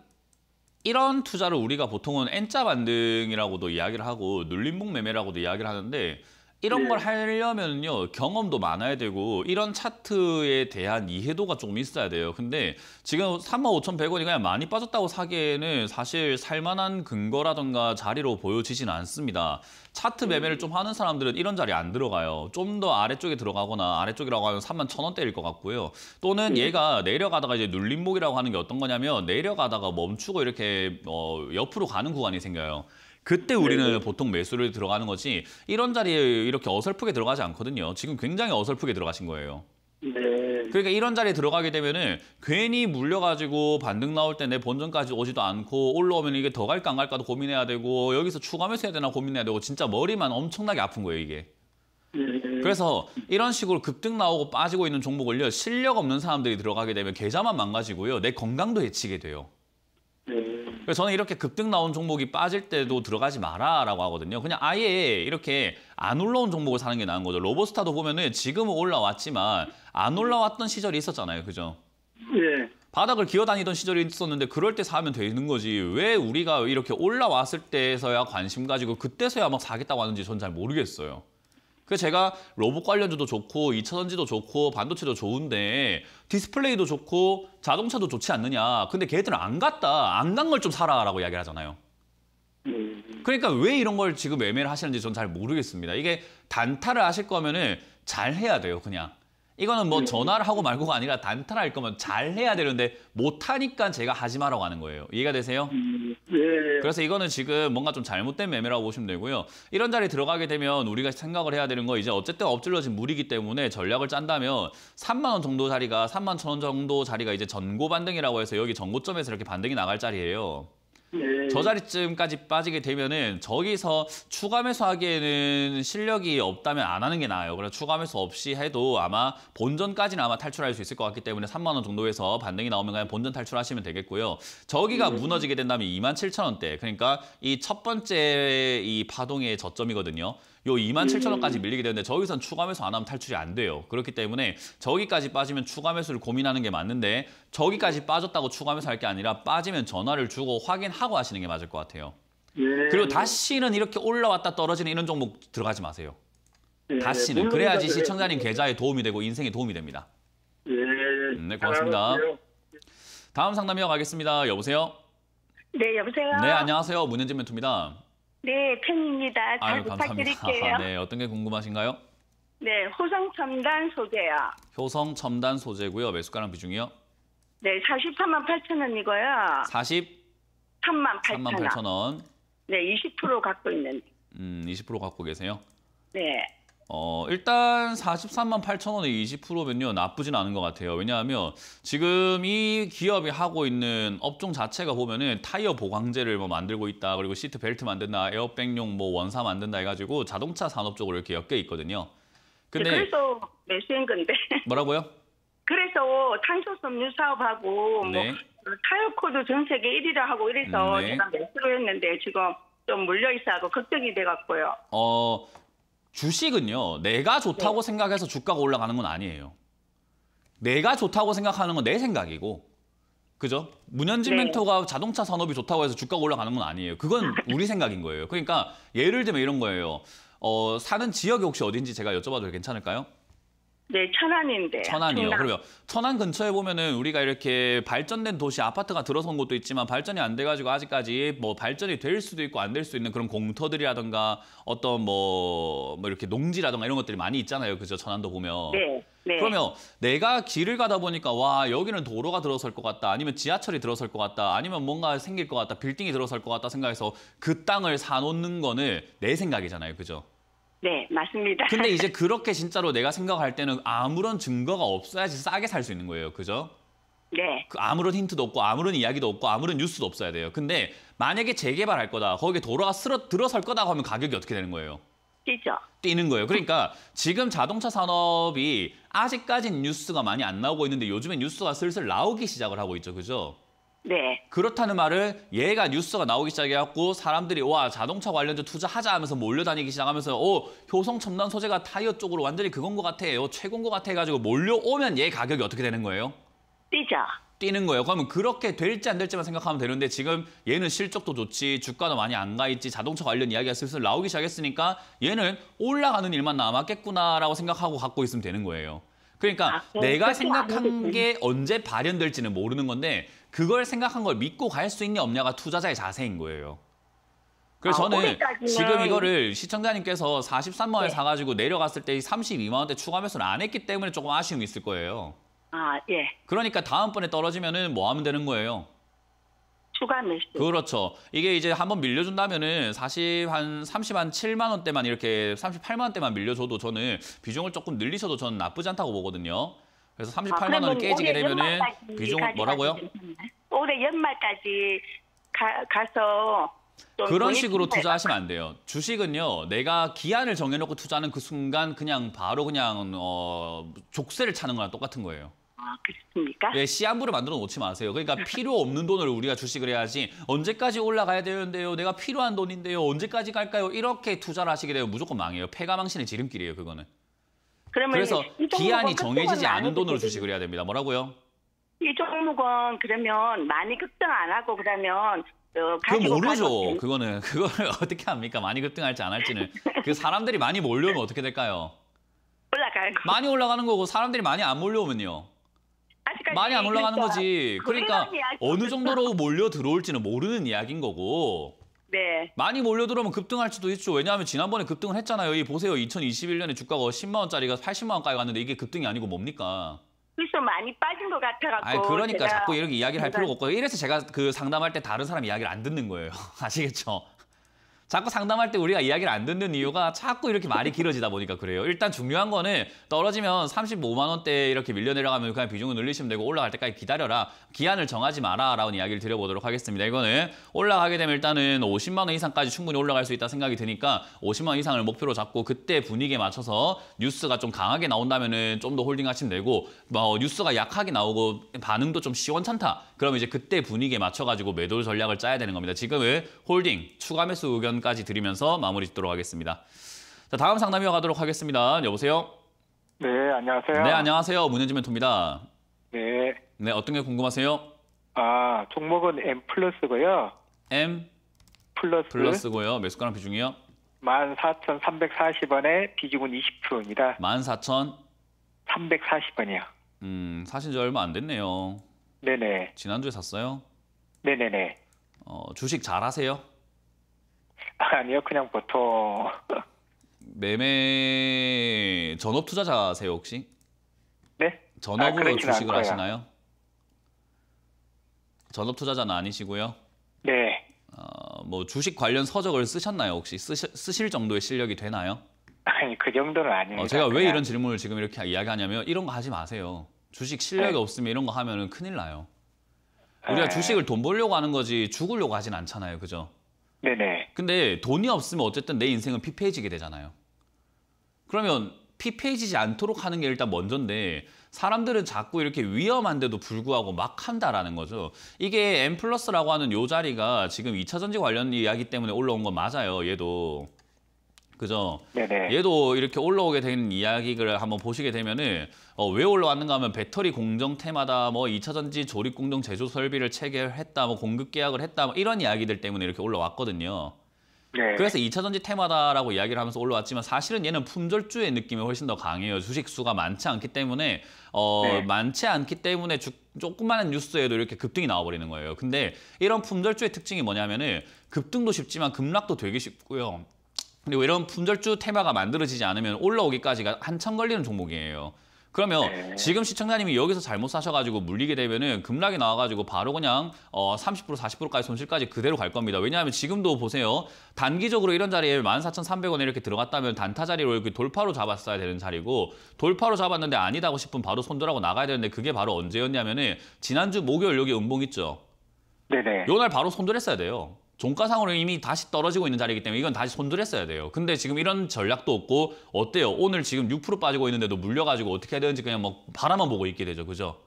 Speaker 1: 이런 투자를 우리가 보통은 N자 반등이라고도 이야기를 하고 눌림목 매매라고도 이야기를 하는데 이런 네. 걸 하려면요 경험도 많아야 되고 이런 차트에 대한 이해도가 좀 있어야 돼요. 근데 지금 35,100원이 그냥 많이 빠졌다고 사기에는 사실 살만한 근거라던가 자리로 보여지진 않습니다. 차트 매매를 음. 좀 하는 사람들은 이런 자리 안 들어가요. 좀 더 아래쪽에 들어가거나 아래쪽이라고 하면 3만 0 원대일 것 같고요. 또는 예. 얘가 내려가다가 이제 눌림목이라고 하는 게 어떤 거냐면 내려가다가 멈추고 이렇게 어, 옆으로 가는 구간이 생겨요. 그때 네, 우리는 네네. 보통 매수를 들어가는 거지 이런 자리에 이렇게 어설프게 들어가지 않거든요. 지금 굉장히 어설프게 들어가신 거예요. 네. 그러니까 이런 자리에 들어가게 되면은 괜히 물려가지고 반등 나올 때 내 본전까지 오지도 않고 올라오면 이게 더 갈까 안 갈까도 고민해야 되고 여기서 추가 매수 해야 되나 고민해야 되고 진짜 머리만 엄청나게 아픈 거예요 이게. 네. 그래서 이런 식으로 급등 나오고 빠지고 있는 종목을요 실력 없는 사람들이 들어가게 되면 계좌만 망가지고요 내 건강도 해치게 돼요. 네. 그래서 저는 이렇게 급등 나온 종목이 빠질 때도 들어가지 마라라고 하거든요. 그냥 아예 이렇게 안 올라온 종목을 사는 게 나은 거죠. 로보스타도 보면은 지금은 올라왔지만 안 올라왔던 시절이 있었잖아요. 그죠? 예. 바닥을 기어다니던 시절이 있었는데 그럴 때 사면 되는 거지 왜 우리가 이렇게 올라왔을 때서야 관심 가지고 그때서야 막 사겠다고 하는지 전 잘 모르겠어요. 그래서 제가 로봇 관련주도 좋고 2차전지도 좋고 반도체도 좋은데 디스플레이도 좋고 자동차도 좋지 않느냐. 근데 걔들은 안 갔다. 안 간 걸 좀 사라라고 이야기를 하잖아요. 음. 그러니까 왜 이런 걸 지금 매매를 하시는지 저는 잘 모르겠습니다. 이게 단타를 하실 거면은 잘 해야 돼요, 그냥. 이거는 뭐 네. 전화를 하고 말고가 아니라 단타를 할 거면 잘 해야 되는데 못하니까 제가 하지 말라고 하는 거예요. 이해가 되세요? 음, 네. 그래서 이거는 지금 뭔가 좀 잘못된 매매라고 보시면 되고요. 이런 자리 들어가게 되면 우리가 생각을 해야 되는 거 이제 어쨌든 엎질러진 물이기 때문에 전략을 짠다면 3만 원 정도 자리가 3만 천 원 정도 자리가 이제 전고 반등이라고 해서 여기 전고점에서 이렇게 반등이 나갈 자리예요. 예. 저 자리쯤까지 빠지게 되면은 저기서 추가 매수하기에는 실력이 없다면 안 하는 게 나아요. 그래서 추가 매수 없이 해도 아마 본전까지는 아마 탈출할 수 있을 것 같기 때문에 3만 원 정도에서 반등이 나오면 그냥 본전 탈출하시면 되겠고요. 저기가 네. 무너지게 된다면 2만 7천 원대. 그러니까 이 첫 번째 이 파동의 저점이거든요. 요 2만 7천 원까지 음. 밀리게 되는데 저기선 추가 매수 안 하면 탈출이 안 돼요. 그렇기 때문에 저기까지 빠지면 추가 매수를 고민하는 게 맞는데 저기까지 빠졌다고 추가 매수 할게 아니라 빠지면 전화를 주고 확인하고 하시는 게 맞을 것 같아요. 예. 그리고 다시는 이렇게 올라왔다 떨어지는 이런 종목 들어가지 마세요.
Speaker 2: 예, 다시는. 그래야지 시청자님 예. 계좌에
Speaker 1: 도움이 되고 인생에 도움이 됩니다. 네, 고맙습니다. 다음 상담이어 가겠습니다. 여보세요? 네, 여보세요? 네, 안녕하세요. 문현진 멘토입니다. 네, 팬입니다. 잘 아유, 부탁드릴게요. [laughs] 네, 어떤 게 궁금하신가요? 네, 효성 첨단 소재요. 효성 첨단 소재고요. 매수가랑 비중이요? 네, 43만 8천 원이고요. 40? 3만 8천 원. 3만 8천 원. 네, 20% 갖고 있는데. 음, 20% 갖고 계세요? 네. 어, 일단 43만 8천 원에 20%면요 나쁘진 않은 것 같아요. 왜냐하면 지금 이 기업이 하고 있는 업종 자체가 보면은 타이어 보강제를 뭐 만들고 있다, 그리고 시트 벨트 만든다, 에어백용 뭐 원사 만든다 해가지고 자동차 산업 쪽으로 이렇게 엮여 있거든요.
Speaker 2: 근데 네, 그래서
Speaker 1: 매수인 건데. [laughs] 뭐라고요? 그래서 탄소섬유 사업하고 뭐 네. 뭐 타이어 코드 전 세계 1위를 하고 이래서 음, 네. 제가 매수를 했는데 지금 좀 물려 있어 하고 걱정이 돼 갖고요. 어, 주식은요. 내가 좋다고 네. 생각해서 주가가 올라가는 건 아니에요. 내가 좋다고 생각하는 건 내 생각이고 그죠? 문현진 네. 멘토가 자동차 산업이 좋다고 해서 주가가 올라가는 건 아니에요. 그건 [laughs] 우리 생각인 거예요. 그러니까 예를 들면 이런 거예요. 어, 사는 지역이 혹시 어딘지 제가 여쭤봐도 괜찮을까요? 네, 천안인데요. 천안이요. 중남. 그러면 천안 근처에 보면은 우리가 이렇게 발전된 도시 아파트가 들어선 곳도 있지만 발전이 안 돼가지고 아직까지 뭐 발전이 될 수도 있고 안 될 수도 있는 그런 공터들이라든가 어떤 뭐, 뭐 이렇게 농지라든가 이런 것들이 많이 있잖아요. 그죠? 천안도 보면. 네. 네. 그러면 내가 길을 가다 보니까 와 여기는 도로가 들어설 것 같다 아니면 지하철이 들어설 것 같다 아니면 뭔가 생길 것 같다 빌딩이 들어설 것 같다 생각해서 그 땅을 사놓는 거는 내 생각이잖아요 그죠 네, 맞습니다. 근데 이제 그렇게 진짜로 내가 생각할 때는 아무런 증거가 없어야지 싸게 살 수 있는 거예요. 그죠? 네. 그 아무런 힌트도 없고 아무런 이야기도 없고 아무런 뉴스도 없어야 돼요. 근데 만약에 재개발할 거다, 거기에 돌아 가쓸 들어설 거다 하면 가격이 어떻게 되는 거예요? 뛰죠. 뛰는 거예요. 그러니까 지금 자동차 산업이 아직까진 뉴스가 많이 안 나오고 있는데 요즘에 뉴스가 슬슬 나오기 시작을 하고 있죠. 그죠? 네. 그렇다는 말을 얘가 뉴스가 나오기 시작해갖고 사람들이 와 자동차 관련주 투자하자 하면서 몰려다니기 뭐 시작하면서 오 어, 효성 첨단 소재가 타이어 쪽으로 완전히 그건 것 같아요 어, 최고인 것 같아 가지고 몰려오면 얘 가격이 어떻게 되는 거예요? 뛰죠. 뛰는 거예요. 그러면 그렇게 될지 안 될지만 생각하면 되는데 지금 얘는 실적도 좋지 주가도 많이 안 가 있지 자동차 관련 이야기가 슬슬 나오기 시작했으니까 얘는 올라가는 일만 남았겠구나라고 생각하고 갖고 있으면 되는 거예요. 그러니까 아, 내가 생각한 게 언제 발현될지는 모르는 건데 그걸 생각한 걸 믿고 갈 수 있냐 없냐가 투자자의 자세인 거예요. 그래서 아, 저는 지금 이거를 시청자님께서 43만원에 네. 사가지고 내려갔을 때 32만원대 추가 매수를 안 했기 때문에 조금 아쉬움이 있을 거예요. 아, 예. 그러니까 다음번에 떨어지면은 뭐 하면 되는 거예요? 추가 매수. 그렇죠. 이게 이제 한번 밀려준다면은 40, 한 30, 한 7만 원대만 이렇게 38만 원대만 밀려줘도 저는 비중을 조금 늘리셔도 저는 나쁘지 않다고 보거든요. 그래서 38만 아, 원을 깨지게 되면은 비중 뭐라고요? 올해 연말까지 가, 가서 그런 식으로 투자하시면 안 돼요. 주식은요, 내가 기한을 정해놓고 투자하는 그 순간 그냥 바로 그냥 어, 족쇄를 차는 거랑 똑같은 거예요. 아, 그렇습니까? 네, 예, 시한부를 만들어 놓지 마세요. 그러니까 필요 없는 돈을 우리가 주식을 해야지 언제까지 올라가야 되는데요. 내가 필요한 돈인데요. 언제까지 갈까요? 이렇게 투자를 하시게 되면 무조건 망해요. 폐가망신의 지름길이에요, 그거는. 그래서 기한이 정해지지 않은 돈으로 주식을 해야 됩니다. 뭐라고요? 이 종목은 그러면 많이 급등 안 하고 그러면 어, 그 모르죠. 그거는 [laughs] 그걸 어떻게 합니까? 많이 급등할지 안 할지는 그 사람들이 많이 몰려면 어떻게 될까요? 올라가요. 많이 올라가는 거고 사람들이 많이 안 몰려오면요. 많이 안 올라가는 그러니까 거지. 그러니까 어느 정도로 몰려 들어올지는 모르는 이야기인 거고. 네. 많이 몰려들어오면 급등할 수도 있죠. 왜냐하면 지난번에 급등을 했잖아요. 이 보세요. 2021년에 주가가 10만 원짜리가 80만 원까지 갔는데 이게 급등이 아니고 뭡니까? 그래서 많이 빠진 것 같아갖고. 아 그러니까 자꾸 이렇게 이야기를 할 필요가 없고 이래서 제가 그 상담할 때 다른 사람 이야기를 안 듣는 거예요. [laughs] 아시겠죠? 자꾸 상담할 때 우리가 이야기를 안 듣는 이유가 자꾸 이렇게 말이 길어지다 보니까 그래요. 일단 중요한 거는 떨어지면 35만 원대 이렇게 밀려 내려가면 그냥 비중을 늘리시면 되고 올라갈 때까지 기다려라. 기한을 정하지 마라 라는 이야기를 드려보도록 하겠습니다. 이거는 올라가게 되면 일단은 50만 원 이상까지 충분히 올라갈 수 있다 생각이 드니까 50만 원 이상을 목표로 잡고 그때 분위기에 맞춰서 뉴스가 좀 강하게 나온다면은 좀 더 홀딩 하시면 되고 뭐 뉴스가 약하게 나오고 반응도 좀 시원찮다. 그럼 이제 그때 분위기에 맞춰가지고 매도 전략을 짜야 되는 겁니다. 지금은 홀딩, 추가 매수 의견 말씀까지 드리면서 마무리 짓도록 하겠습니다. 자, 다음 상담이어 가도록 하겠습니다. 여보세요? 네, 안녕하세요. 네, 안녕하세요. 문현지 멘토입니다. 네. 네, 어떤 게 궁금하세요? 아, 종목은 M 플러스고요. M 플러스. 플러스고요. 매수가랑 비중이요? 14,340원에 비중은 20%입니다. 14,340원이요. 음, 사신 지 얼마 안 됐네요. 네네. 지난주에 샀어요? 네네네. 어, 주식 잘 하세요? [laughs] 아니요, 그냥 보통. 매매 전업 투자자세요 혹시? 네. 전업으로 아, 주식을 하시나요? 전업 투자자는 아니시고요. 네. 어, 뭐 주식 관련 서적을 쓰셨나요 혹시 쓰시, 쓰실 정도의 실력이 되나요? 아니 그 정도는 아니에요. 어, 제가 왜 그냥... 이런 질문을 지금 이렇게 이야기하냐면 이런 거 하지 마세요. 주식 실력이 네. 없으면 이런 거 하면은 큰일 나요. 네. 우리가 네. 주식을 돈 벌려고 하는 거지 죽으려고 하진 않잖아요, 그죠? 네네. 근데 돈이 없으면 어쨌든 내 인생은 피폐해지게 되잖아요. 그러면 피폐해지지 않도록 하는 게 일단 먼저인데 사람들은 자꾸 이렇게 위험한데도 불구하고 막 한다라는 거죠. 이게 M 플러스라고 하는 요 자리가 지금 2차 전지 관련 이야기 때문에 올라온 건 맞아요. 얘도. 그죠? 네네. 얘도 이렇게 올라오게 된 이야기를 한번 보시게 되면은 어, 왜 올라왔는가 하면 배터리 공정 테마다 뭐 2차 전지 조립 공정 제조 설비를 체결했다 뭐 공급 계약을 했다 뭐 이런 이야기들 때문에 이렇게 올라왔거든요. 네. 그래서 2차 전지 테마다라고 이야기를 하면서 올라왔지만 사실은 얘는 품절주의 느낌이 훨씬 더 강해요. 주식 수가 많지 않기 때문에 어 네. 많지 않기 때문에 주, 조그마한 뉴스에도 이렇게 급등이 나와버리는 거예요. 근데 이런 품절주의 특징이 뭐냐면은 급등도 쉽지만 급락도 되게 쉽고요. 그리고 이런 품절주 테마가 만들어지지 않으면 올라오기까지가 한참 걸리는 종목이에요. 그러면 네. 지금 시청자님이 여기서 잘못 사셔가지고 물리게 되면은 급락이 나와가지고 바로 그냥 어30% 40%까지 손실까지 그대로 갈 겁니다. 왜냐하면 지금도 보세요. 단기적으로 이런 자리에 14,300원에 이렇게 들어갔다면 단타 자리로 이렇게 돌파로 잡았어야 되는 자리고 돌파로 잡았는데 아니다고 싶으면 바로 손절하고 나가야 되는데 그게 바로 언제였냐면은 지난주 목요일 여기 음봉 있죠. 네네. 요 날 바로 손절했어야 돼요. 종가상으로 이미 다시 떨어지고 있는 자리이기 때문에 이건 다시 손들했어야 돼요. 근데 지금 이런 전략도 없고 어때요? 오늘 지금 6% 빠지고 있는데도 물려가지고 어떻게 해야 되는지 그냥 뭐 바라만 보고 있게 되죠. 그죠?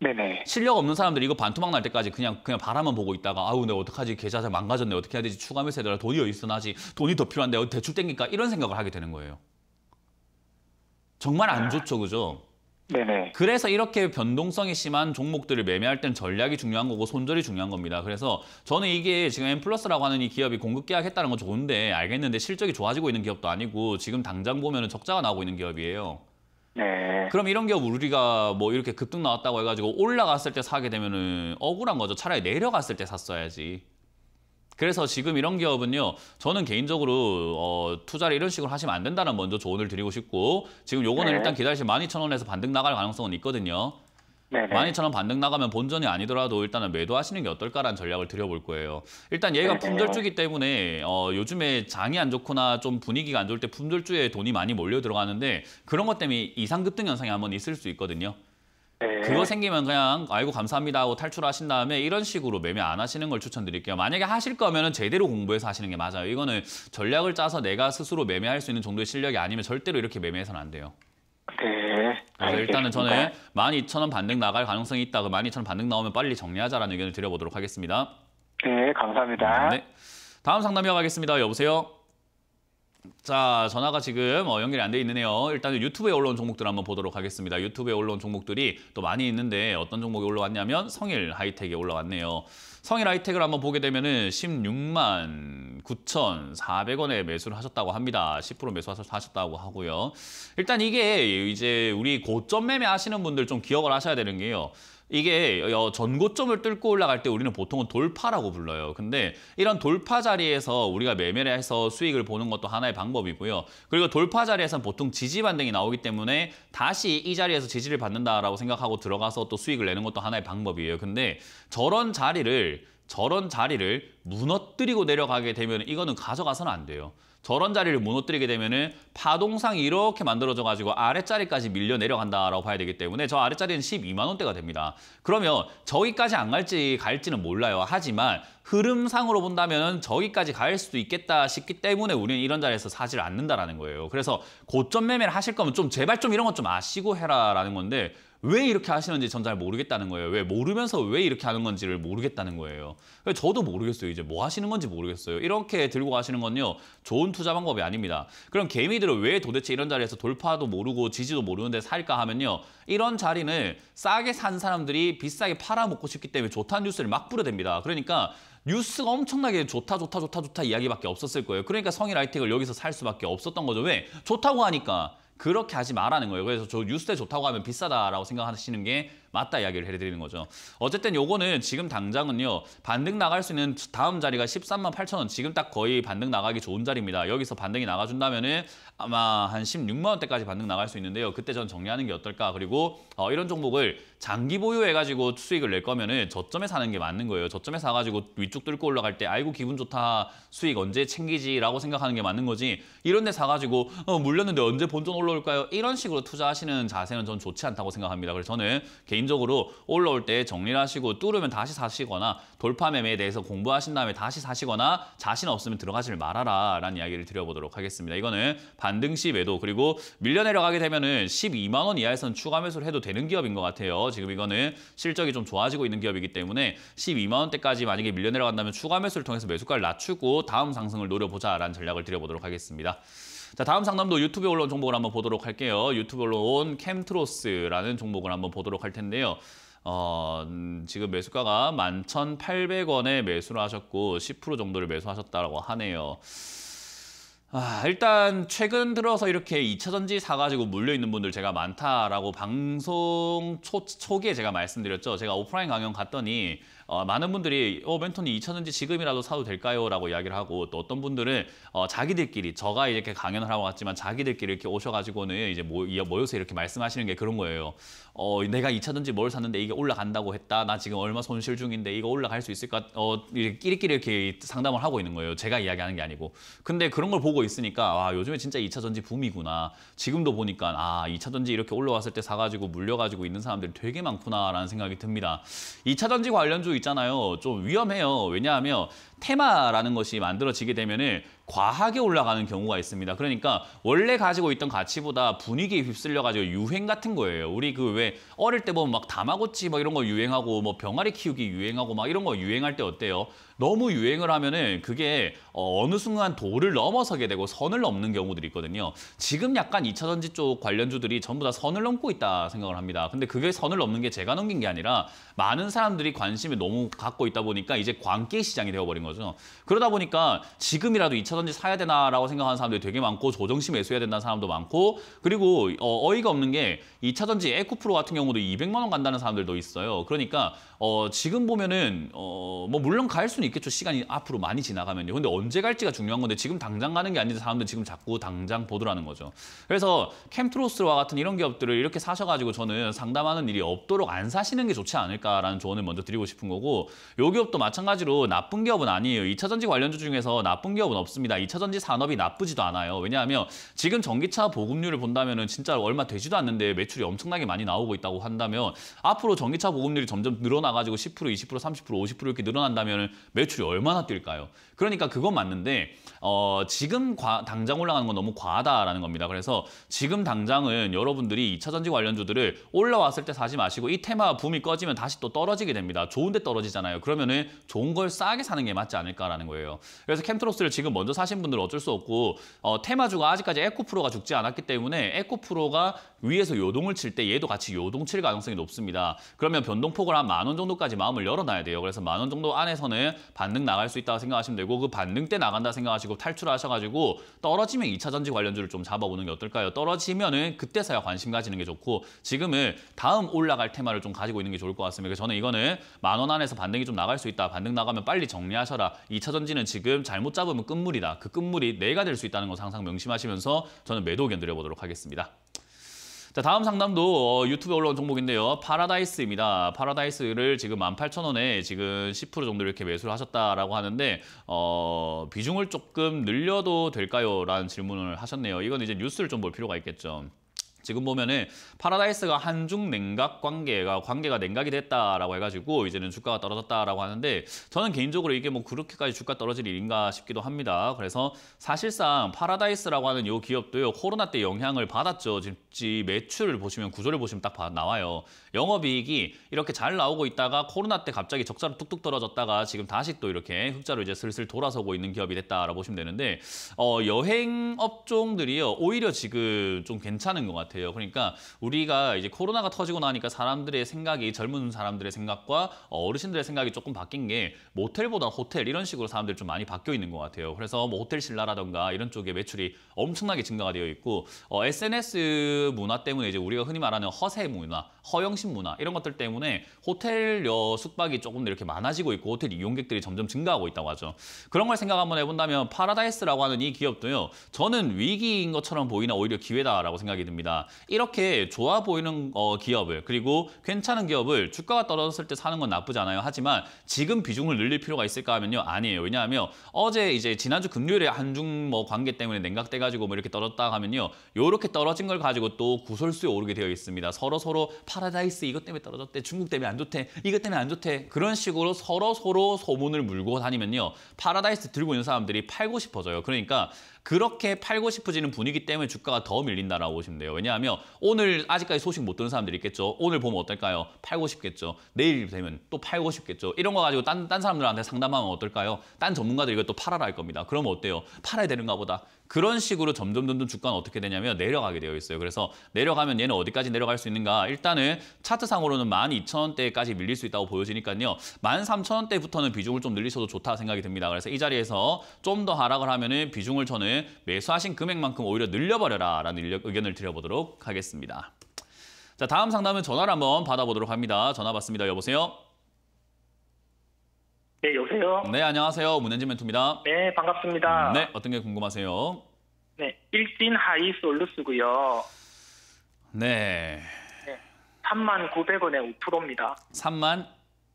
Speaker 1: 네네. 실력 없는 사람들이 이거 반토막 날 때까지 그냥 그냥 바라만 보고 있다가 아우 내가 어떡하지 계좌 잘 망가졌네 어떻게 해야 되지 추가 매수해야 되 돈이 어디서 나지 돈이 더 필요한데 대출 땡길까 이런 생각을 하게 되는 거예요. 정말 안 좋죠 그죠? 네네. 그래서 이렇게 변동성이 심한 종목들을 매매할 땐 전략이 중요한 거고 손절이 중요한 겁니다. 그래서 저는 이게 지금 엔플러스라고 하는 이 기업이 공급 계약했다는 건 좋은데 알겠는데 실적이 좋아지고 있는 기업도 아니고 지금 당장 보면 적자가 나오고 있는 기업이에요. 네. 그럼 이런 기업 우리가 뭐 이렇게 급등 나왔다고 해가지고 올라갔을 때 사게 되면은 억울한 거죠. 차라리 내려갔을 때 샀어야지. 그래서 지금 이런 기업은요. 저는 개인적으로 어, 투자를 이런 식으로 하시면 안 된다는 먼저 조언을 드리고 싶고 지금 요거는 네. 일단 기다리시면 12,000원에서 반등 나갈 가능성은 있거든요.
Speaker 2: 네네. 12,000원
Speaker 1: 반등 나가면 본전이 아니더라도 일단은 매도하시는 게 어떨까라는 전략을 드려볼 거예요. 일단 얘가 네. 품절주기 때문에 어, 요즘에 장이 안 좋거나 좀 분위기가 안 좋을 때 품절주에 돈이 많이 몰려 들어가는데 그런 것 때문에 이상급등 현상이 한번 있을 수 있거든요. 네. 그거 생기면 그냥 아이고 감사합니다 하고 탈출하신 다음에 이런 식으로 매매 안 하시는 걸 추천드릴게요. 만약에 하실 거면 은 제대로 공부해서 하시는 게 맞아요. 이거는 전략을 짜서 내가 스스로 매매할 수 있는 정도의 실력이 아니면 절대로 이렇게 매매해서는 안 돼요. 네. 그래서 일단은 저는 12,000원 반등 나갈 가능성이 있다. 고 12,000원 반등 나오면 빨리 정리하자라는 의견을 드려보도록 하겠습니다. 네, 감사합니다. 네. 다음 상담이어 가겠습니다. 여보세요? 자, 전화가 지금 어, 연결이 안 돼있네요 일단 유튜브에 올라온 종목들 한번 보도록 하겠습니다. 유튜브에 올라온 종목들이 또 많이 있는데 어떤 종목이 올라왔냐면 성일 하이텍이 올라왔네요. 성일 하이텍을 한번 보게 되면은 16만 9,400원에 매수를 하셨다고 합니다. 10% 매수하셨다고 하고요. 일단 이게 이제 우리 고점 매매 하시는 분들 좀 기억을 하셔야 되는 게요. 이게 전고점을 뚫고 올라갈 때 우리는 보통은 돌파라고 불러요. 근데 이런 돌파 자리에서 우리가 매매를 해서 수익을 보는 것도 하나의 방법이고요. 그리고 돌파 자리에서는 보통 지지 반등이 나오기 때문에 다시 이 자리에서 지지를 받는다라고 생각하고 들어가서 또 수익을 내는 것도 하나의 방법이에요. 근데 저런 자리를 저런 자리를 무너뜨리고 내려가게 되면 이거는 가져가서는 안 돼요. 저런 자리를 무너뜨리게 되면은 파동상 이렇게 만들어져 가지고 아래자리까지 밀려 내려간다라고 봐야 되기 때문에 저 아래자리는 12만 원대가 됩니다. 그러면 저기까지 안 갈지 갈지는 몰라요. 하지만 흐름상으로 본다면 저기까지 갈 수도 있겠다 싶기 때문에 우리는 이런 자리에서 사질 않는다라는 거예요. 그래서 고점 매매를 하실 거면 좀 제발 좀 이런 것 좀 아시고 해라라는 건데 왜 이렇게 하시는지 전 잘 모르겠다는 거예요. 왜 모르면서 왜 이렇게 하는 건지를 모르겠다는 거예요. 저도 모르겠어요. 이제 뭐 하시는 건지 모르겠어요. 이렇게 들고 가시는 건요. 좋은 투자 방법이 아닙니다. 그럼 개미들은 왜 도대체 이런 자리에서 돌파도 모르고 지지도 모르는데 살까 하면요. 이런 자리는 싸게 산 사람들이 비싸게 팔아먹고 싶기 때문에 좋다는 뉴스를 막 뿌려댑니다. 그러니까 뉴스가 엄청나게 좋다 좋다 좋다 좋다 이야기밖에 없었을 거예요. 그러니까 성일 라이팅을 여기서 살 수밖에 없었던 거죠. 왜? 좋다고 하니까. 그렇게 하지 말라는 거예요. 그래서 저 뉴스에 좋다고 하면 비싸다라고 생각하시는 게 맞다 이야기를 해드리는 거죠. 어쨌든 요거는 지금 당장은요. 반등 나갈 수 있는 다음 자리가 13만 8천 원. 지금 딱 거의 반등 나가기 좋은 자리입니다. 여기서 반등이 나가준다면 은 아마 한 16만 원대까지 반등 나갈 수 있는데요. 그때 전 정리하는 게 어떨까. 그리고 어, 이런 종목을 장기 보유해가지고 수익을 낼 거면 은 저점에 사는 게 맞는 거예요. 저점에 사가지고 위쪽 뚫고 올라갈 때 아이고 기분 좋다. 수익 언제 챙기지라고 생각하는 게 맞는 거지. 이런 데 사가지고 어, 물렸는데 언제 본전 올라올까요? 이런 식으로 투자하시는 자세는 전 좋지 않다고 생각합니다. 그래서 저는 개인 개인적으로 올라올 때 정리를 하시고 뚫으면 다시 사시거나 돌파 매매에 대해서 공부하신 다음에 다시 사시거나 자신 없으면 들어가지를 말아라 라는 이야기를 드려보도록 하겠습니다. 이거는 반등 시 매도 그리고 밀려 내려가게 되면은 12만 원 이하에선 추가 매수를 해도 되는 기업인 것 같아요. 지금 이거는 실적이 좀 좋아지고 있는 기업이기 때문에 12만 원대까지 만약에 밀려 내려간다면 추가 매수를 통해서 매수가를 낮추고 다음 상승을 노려보자라는 전략을 드려보도록 하겠습니다. 자, 다음 상담도 유튜브에 올라온 종목을 한번 보도록 할게요. 유튜브에 올라온 캠트로스라는 종목을 한번 보도록 할 텐데요. 어, 음, 지금 매수가가 11,800원에 매수를 하셨고 10% 정도를 매수하셨다고 하네요. 아, 일단 최근 들어서 이렇게 2차전지 사가지고 물려있는 분들 제가 많다라고 방송 초, 초기에 제가 말씀드렸죠. 제가 오프라인 강연 갔더니 어, 많은 분들이 어, 멘토님 2차전지 지금이라도 사도 될까요? 라고 이야기를 하고 또 어떤 분들은 어, 자기들끼리 저가 이렇게 강연을 하고 왔지만 자기들끼리 이렇게 오셔가지고는 이제 모, 모여서 이렇게 말씀하시는 게 그런 거예요. 어, 내가 2차전지 뭘 샀는데 이게 올라간다고 했다. 나 지금 얼마 손실 중인데 이거 올라갈 수 있을까? 어, 끼리끼리 이렇게 상담을 하고 있는 거예요. 제가 이야기하는 게 아니고. 근데 그런 걸 보고 있으니까 와, 요즘에 진짜 2차전지 붐이구나. 지금도 보니까 아, 2차전지 이렇게 올라왔을 때 사가지고 물려가지고 있는 사람들이 되게 많구나라는 생각이 듭니다. 2차전지 관련주 있잖아요. 좀 위험해요. 왜냐하면 테마라는 것이 만들어지게 되면 과하게 올라가는 경우가 있습니다. 그러니까 원래 가지고 있던 가치보다 분위기에 휩쓸려가지고 유행 같은 거예요. 우리 그 왜 어릴 때 보면 뭐 막 다마고치 막 이런 거 유행하고 뭐 병아리 키우기 유행하고 막 이런 거 유행할 때 어때요? 너무 유행을 하면은 그게 어, 어느 순간 도를 넘어서게 되고 선을 넘는 경우들이 있거든요. 지금 약간 2차 전지 쪽 관련주들이 전부 다 선을 넘고 있다 생각을 합니다. 근데 그게 선을 넘는 게 제가 넘긴 게 아니라 많은 사람들이 관심을 너무 갖고 있다 보니까 이제 광기 시장이 되어버린 거예요. 거죠. 그러다 보니까 지금이라도 2차전지 사야 되나라고 생각하는 사람들이 되게 많고 조정심 매수해야 된다는 사람도 많고 그리고 어, 어이가 없는 게 2차전지 에코프로 같은 경우도 200만 원 간다는 사람들도 있어요. 그러니까 어, 지금 보면은 어, 뭐 물론 갈 수는 있겠죠. 시간이 앞으로 많이 지나가면요. 근데 언제 갈지가 중요한 건데 지금 당장 가는 게 아닌데 사람들 지금 자꾸 당장 보더라는 거죠. 그래서 캠트로스와 같은 이런 기업들을 이렇게 사셔가지고 저는 상담하는 일이 없도록 안 사시는 게 좋지 않을까라는 조언을 먼저 드리고 싶은 거고 요 기업도 마찬가지로 나쁜 기업은 아니에요. 2차전지 관련주 중에서 나쁜 기업은 없습니다. 2차전지 산업이 나쁘지도 않아요. 왜냐하면 지금 전기차 보급률을 본다면 은 진짜 얼마 되지도 않는데 매출이 엄청나게 많이 나오고 있다고 한다면 앞으로 전기차 보급률이 점점 늘어나 나가지고 10%, 20%, 30%, 50% 이렇게 늘어난다면 매출이 얼마나 뛸까요? 그러니까 그건 맞는데 어, 지금 과, 당장 올라가는 건 너무 과하다라는 겁니다. 그래서 지금 당장은 여러분들이 2차 전지 관련주들을 올라왔을 때 사지 마시고 이 테마 붐이 꺼지면 다시 또 떨어지게 됩니다. 좋은데 떨어지잖아요. 그러면은 좋은 걸 싸게 사는 게 맞지 않을까라는 거예요. 그래서 캠트로스를 지금 먼저 사신 분들은 어쩔 수 없고 어, 테마주가 아직까지 에코프로가 죽지 않았기 때문에 에코프로가 위에서 요동을 칠 때 얘도 같이 요동 칠 가능성이 높습니다. 그러면 변동폭을 한 만 원 정도까지 마음을 열어놔야 돼요. 그래서 만 원 정도 안에서는 반등 나갈 수 있다고 생각하시면 되고 되고 그 반등 때 나간다 생각하시고 탈출하셔가지고 떨어지면 2차 전지 관련주를 좀 잡아보는 게 어떨까요? 떨어지면은 그때서야 관심 가지는 게 좋고 지금은 다음 올라갈 테마를 좀 가지고 있는 게 좋을 것 같습니다. 저는 이거는 만원 안에서 반등이 좀 나갈 수 있다. 반등 나가면 빨리 정리하셔라. 2차 전지는 지금 잘못 잡으면 끝물이다. 그 끝물이 내가 될 수 있다는 거 항상 명심하시면서 저는 매도 견드려보도록 하겠습니다. 자, 다음 상담도 어, 유튜브에 올라온 종목인데요. 파라다이스입니다. 파라다이스를 지금 18,000원에 지금 10% 정도 이렇게 매수를 하셨다라고 하는데 어, 비중을 조금 늘려도 될까요? 라는 질문을 하셨네요. 이건 이제 뉴스를 좀 볼 필요가 있겠죠. 지금 보면은 파라다이스가 한중 냉각 관계가 관계가 냉각이 됐다라고 해가지고 이제는 주가가 떨어졌다라고 하는데 저는 개인적으로 이게 뭐 그렇게까지 주가 떨어질 일인가 싶기도 합니다. 그래서 사실상 파라다이스라고 하는 이 기업도요 코로나 때 영향을 받았죠. 지금 매출을 보시면 구조를 보시면 딱 나와요. 영업이익이 이렇게 잘 나오고 있다가 코로나 때 갑자기 적자로 뚝뚝 떨어졌다가 지금 다시 또 이렇게 흑자로 이제 슬슬 돌아서고 있는 기업이 됐다라고 보시면 되는데 어, 여행 업종들이요 오히려 지금 좀 괜찮은 것 같아요. 같아요. 그러니까 우리가 이제 코로나가 터지고 나니까 사람들의 생각이 젊은 사람들의 생각과 어, 어르신들의 생각이 조금 바뀐 게 모텔보다 호텔 이런 식으로 사람들이 좀 많이 바뀌어 있는 것 같아요. 그래서 뭐 호텔 신라라던가 이런 쪽에 매출이 엄청나게 증가가 되어 있고 어, SNS 문화 때문에 이제 우리가 흔히 말하는 허세 문화, 허영심 문화 이런 것들 때문에 호텔료 숙박이 조금 이렇게 많아지고 있고 호텔 이용객들이 점점 증가하고 있다고 하죠. 그런 걸 생각 한번 해본다면 파라다이스라고 하는 이 기업도요. 저는 위기인 것처럼 보이나 오히려 기회다라고 생각이 듭니다. 이렇게 좋아 보이는 어, 기업을 그리고 괜찮은 기업을 주가가 떨어졌을 때 사는 건 나쁘지 않아요. 하지만 지금 비중을 늘릴 필요가 있을까 하면요. 아니에요. 왜냐하면 어제 이제 지난주 금요일에 한중 뭐 관계 때문에 냉각돼 가지고 뭐 이렇게 떨어졌다 하면요. 요렇게 떨어진 걸 가지고 또 구설수에 오르게 되어 있습니다. 서로 서로 파라다이스 이것 때문에 떨어졌대. 중국 때문에 안 좋대. 이것 때문에 안 좋대. 그런 식으로 서로 서로 소문을 물고 다니면요. 파라다이스 들고 있는 사람들이 팔고 싶어져요. 그러니까 그렇게 팔고 싶어지는 분위기 때문에 주가가 더 밀린다라고 보시면 돼요. 왜냐하면 오늘 아직까지 소식 못 듣는 사람들이 있겠죠. 오늘 보면 어떨까요? 팔고 싶겠죠. 내일 되면 또 팔고 싶겠죠. 이런 거 가지고 딴, 딴 사람들한테 상담하면 어떨까요? 딴 전문가들이 이것도 팔아라 할 겁니다. 그러면 어때요? 팔아야 되는가 보다. 그런 식으로 점점 점점 주가는 어떻게 되냐면 내려가게 되어 있어요. 그래서 내려가면 얘는 어디까지 내려갈 수 있는가? 일단은 차트상으로는 12,000원대까지 밀릴 수 있다고 보여지니까요. 13,000원대부터는 비중을 좀 늘리셔도 좋다 생각이 듭니다. 그래서 이 자리에서 좀 더 하락을 하면은 비중을 저는 매수하신 금액만큼 오히려 늘려버려라라는 의견을 드려보도록 하겠습니다. 자, 다음 상담은 전화를 한번 받아보도록 합니다. 전화 받습니다. 여보세요? 네, 여보세요? 네, 안녕하세요. 문현진 멘토입니다. 네, 반갑습니다. 네, 어떤 게 궁금하세요? 네, 일진 하이 솔루스고요. 네. 네 3만 900원에 5%입니다. 3만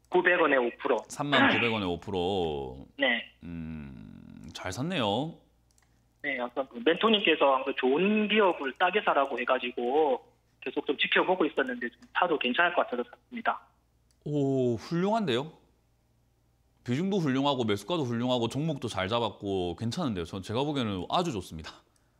Speaker 1: 900원에 5%. 3만 900원에 5%. 네. 음, 잘 샀네요. 네, 약간 그 멘토님께서 항 좋은 기업을 따게 사라고 해가지고 계속 좀 지켜보고 있었는데 좀 사도 괜찮을 것 같아서 샀습니다. 오, 훌륭한데요? 비중도 훌륭하고 매수가도 훌륭하고 종목도 잘 잡았고 괜찮은데요. 전 제가 보기에는 아주 좋습니다.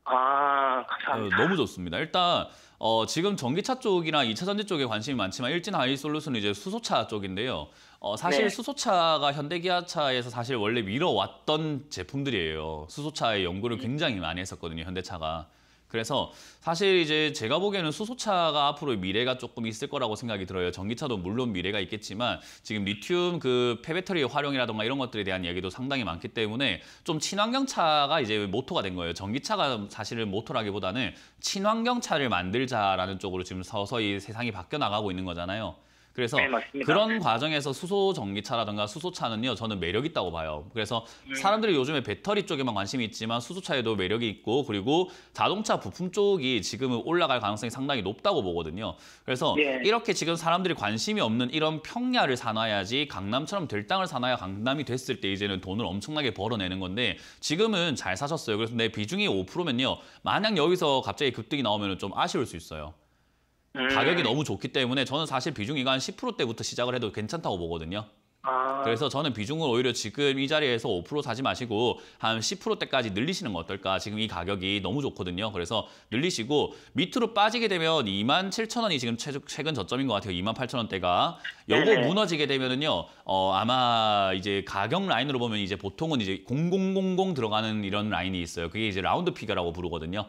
Speaker 1: 아, 감사합니다. 어, 너무 좋습니다. 일단 어, 지금 전기차 쪽이나 2차 전지 쪽에 관심이 많지만 일진 아이솔루스는 이제 수소차 쪽인데요. 어, 사실 네. 수소차가 현대기아차에서 사실 원래 밀어왔던 제품들이에요. 수소차의 연구를 음. 굉장히 많이 했었거든요, 현대차가. 그래서 사실 이제 제가 보기에는 수소차가 앞으로 미래가 조금 있을 거라고 생각이 들어요. 전기차도 물론 미래가 있겠지만 지금 리튬 그 폐배터리 활용이라던가 이런 것들에 대한 얘기도 상당히 많기 때문에 좀 친환경 차가 이제 모토가 된 거예요. 전기차가 사실은 모토라기보다는 친환경 차를 만들자라는 쪽으로 지금 서서히 세상이 바뀌어 나가고 있는 거잖아요. 그래서 네, 그런 과정에서 수소 전기차라든가 수소차는요 저는 매력 있다고 봐요. 그래서 음. 사람들이 요즘에 배터리 쪽에만 관심이 있지만 수소차에도 매력이 있고 그리고 자동차 부품 쪽이 지금은 올라갈 가능성이 상당히 높다고 보거든요. 그래서 네. 이렇게 지금 사람들이 관심이 없는 이런 평야를 사놔야지 강남처럼 될 땅을 사놔야 강남이 됐을 때 이제는 돈을 엄청나게 벌어내는 건데 지금은 잘 사셨어요. 그래서 내 비중이 5%면요. 만약 여기서 갑자기 급등이 나오면 좀 아쉬울 수 있어요. 가격이 음. 너무 좋기 때문에 저는 사실 비중이한 10%대부터 시작을 해도 괜찮다고 보거든요. 아. 그래서 저는 비중을 오히려 지금 이 자리에서 5% 사지 마시고 한 10%대까지 늘리시는 거 어떨까? 지금 이 가격이 너무 좋거든요. 그래서 늘리시고 밑으로 빠지게 되면 2만 7천 원이 지금 최근 저점인 것 같아요. 2만 8천 원대가. 요거 무너지게 되면은요. 어, 아마 이제 가격 라인으로 보면 이제 보통은 이제 0000 들어가는 이런 라인이 있어요. 그게 이제 라운드 피겨라고 부르거든요.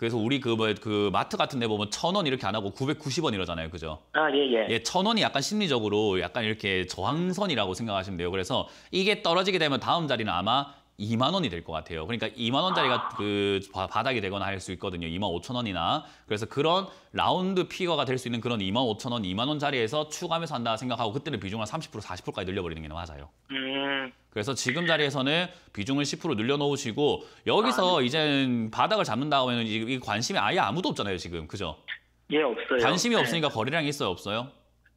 Speaker 1: 그래서 우리 그, 뭐, 그 마트 같은 데 보면 천 원 이렇게 안 하고 990원 이러잖아요. 그죠? 아, 예, 예. 예, 천 원이 약간 심리적으로 약간 이렇게 저항선이라고 생각하시면 돼요. 그래서 이게 떨어지게 되면 다음 자리는 아마 2만 원이 될 것 같아요. 그러니까 2만 원짜리가 아. 그 바닥이 되거나 할 수 있거든요. 2만 5천 원이나. 그래서 그런 라운드 피거가 될 수 있는 그런 2만 5천 원, 2만 원짜리에서 추가하면서 한다 생각하고 그때는 비중을 30% 40%까지 늘려버리는 게 맞아요. 음. 그래서 지금 자리에서는 비중을 10% 늘려놓으시고 여기서 아, 이제는 바닥을 잡는다 하면 이 관심이 아예 아무도 없잖아요. 지금 그죠? 예, 없어요. 관심이 네. 없으니까 거래량이 있어요, 없어요?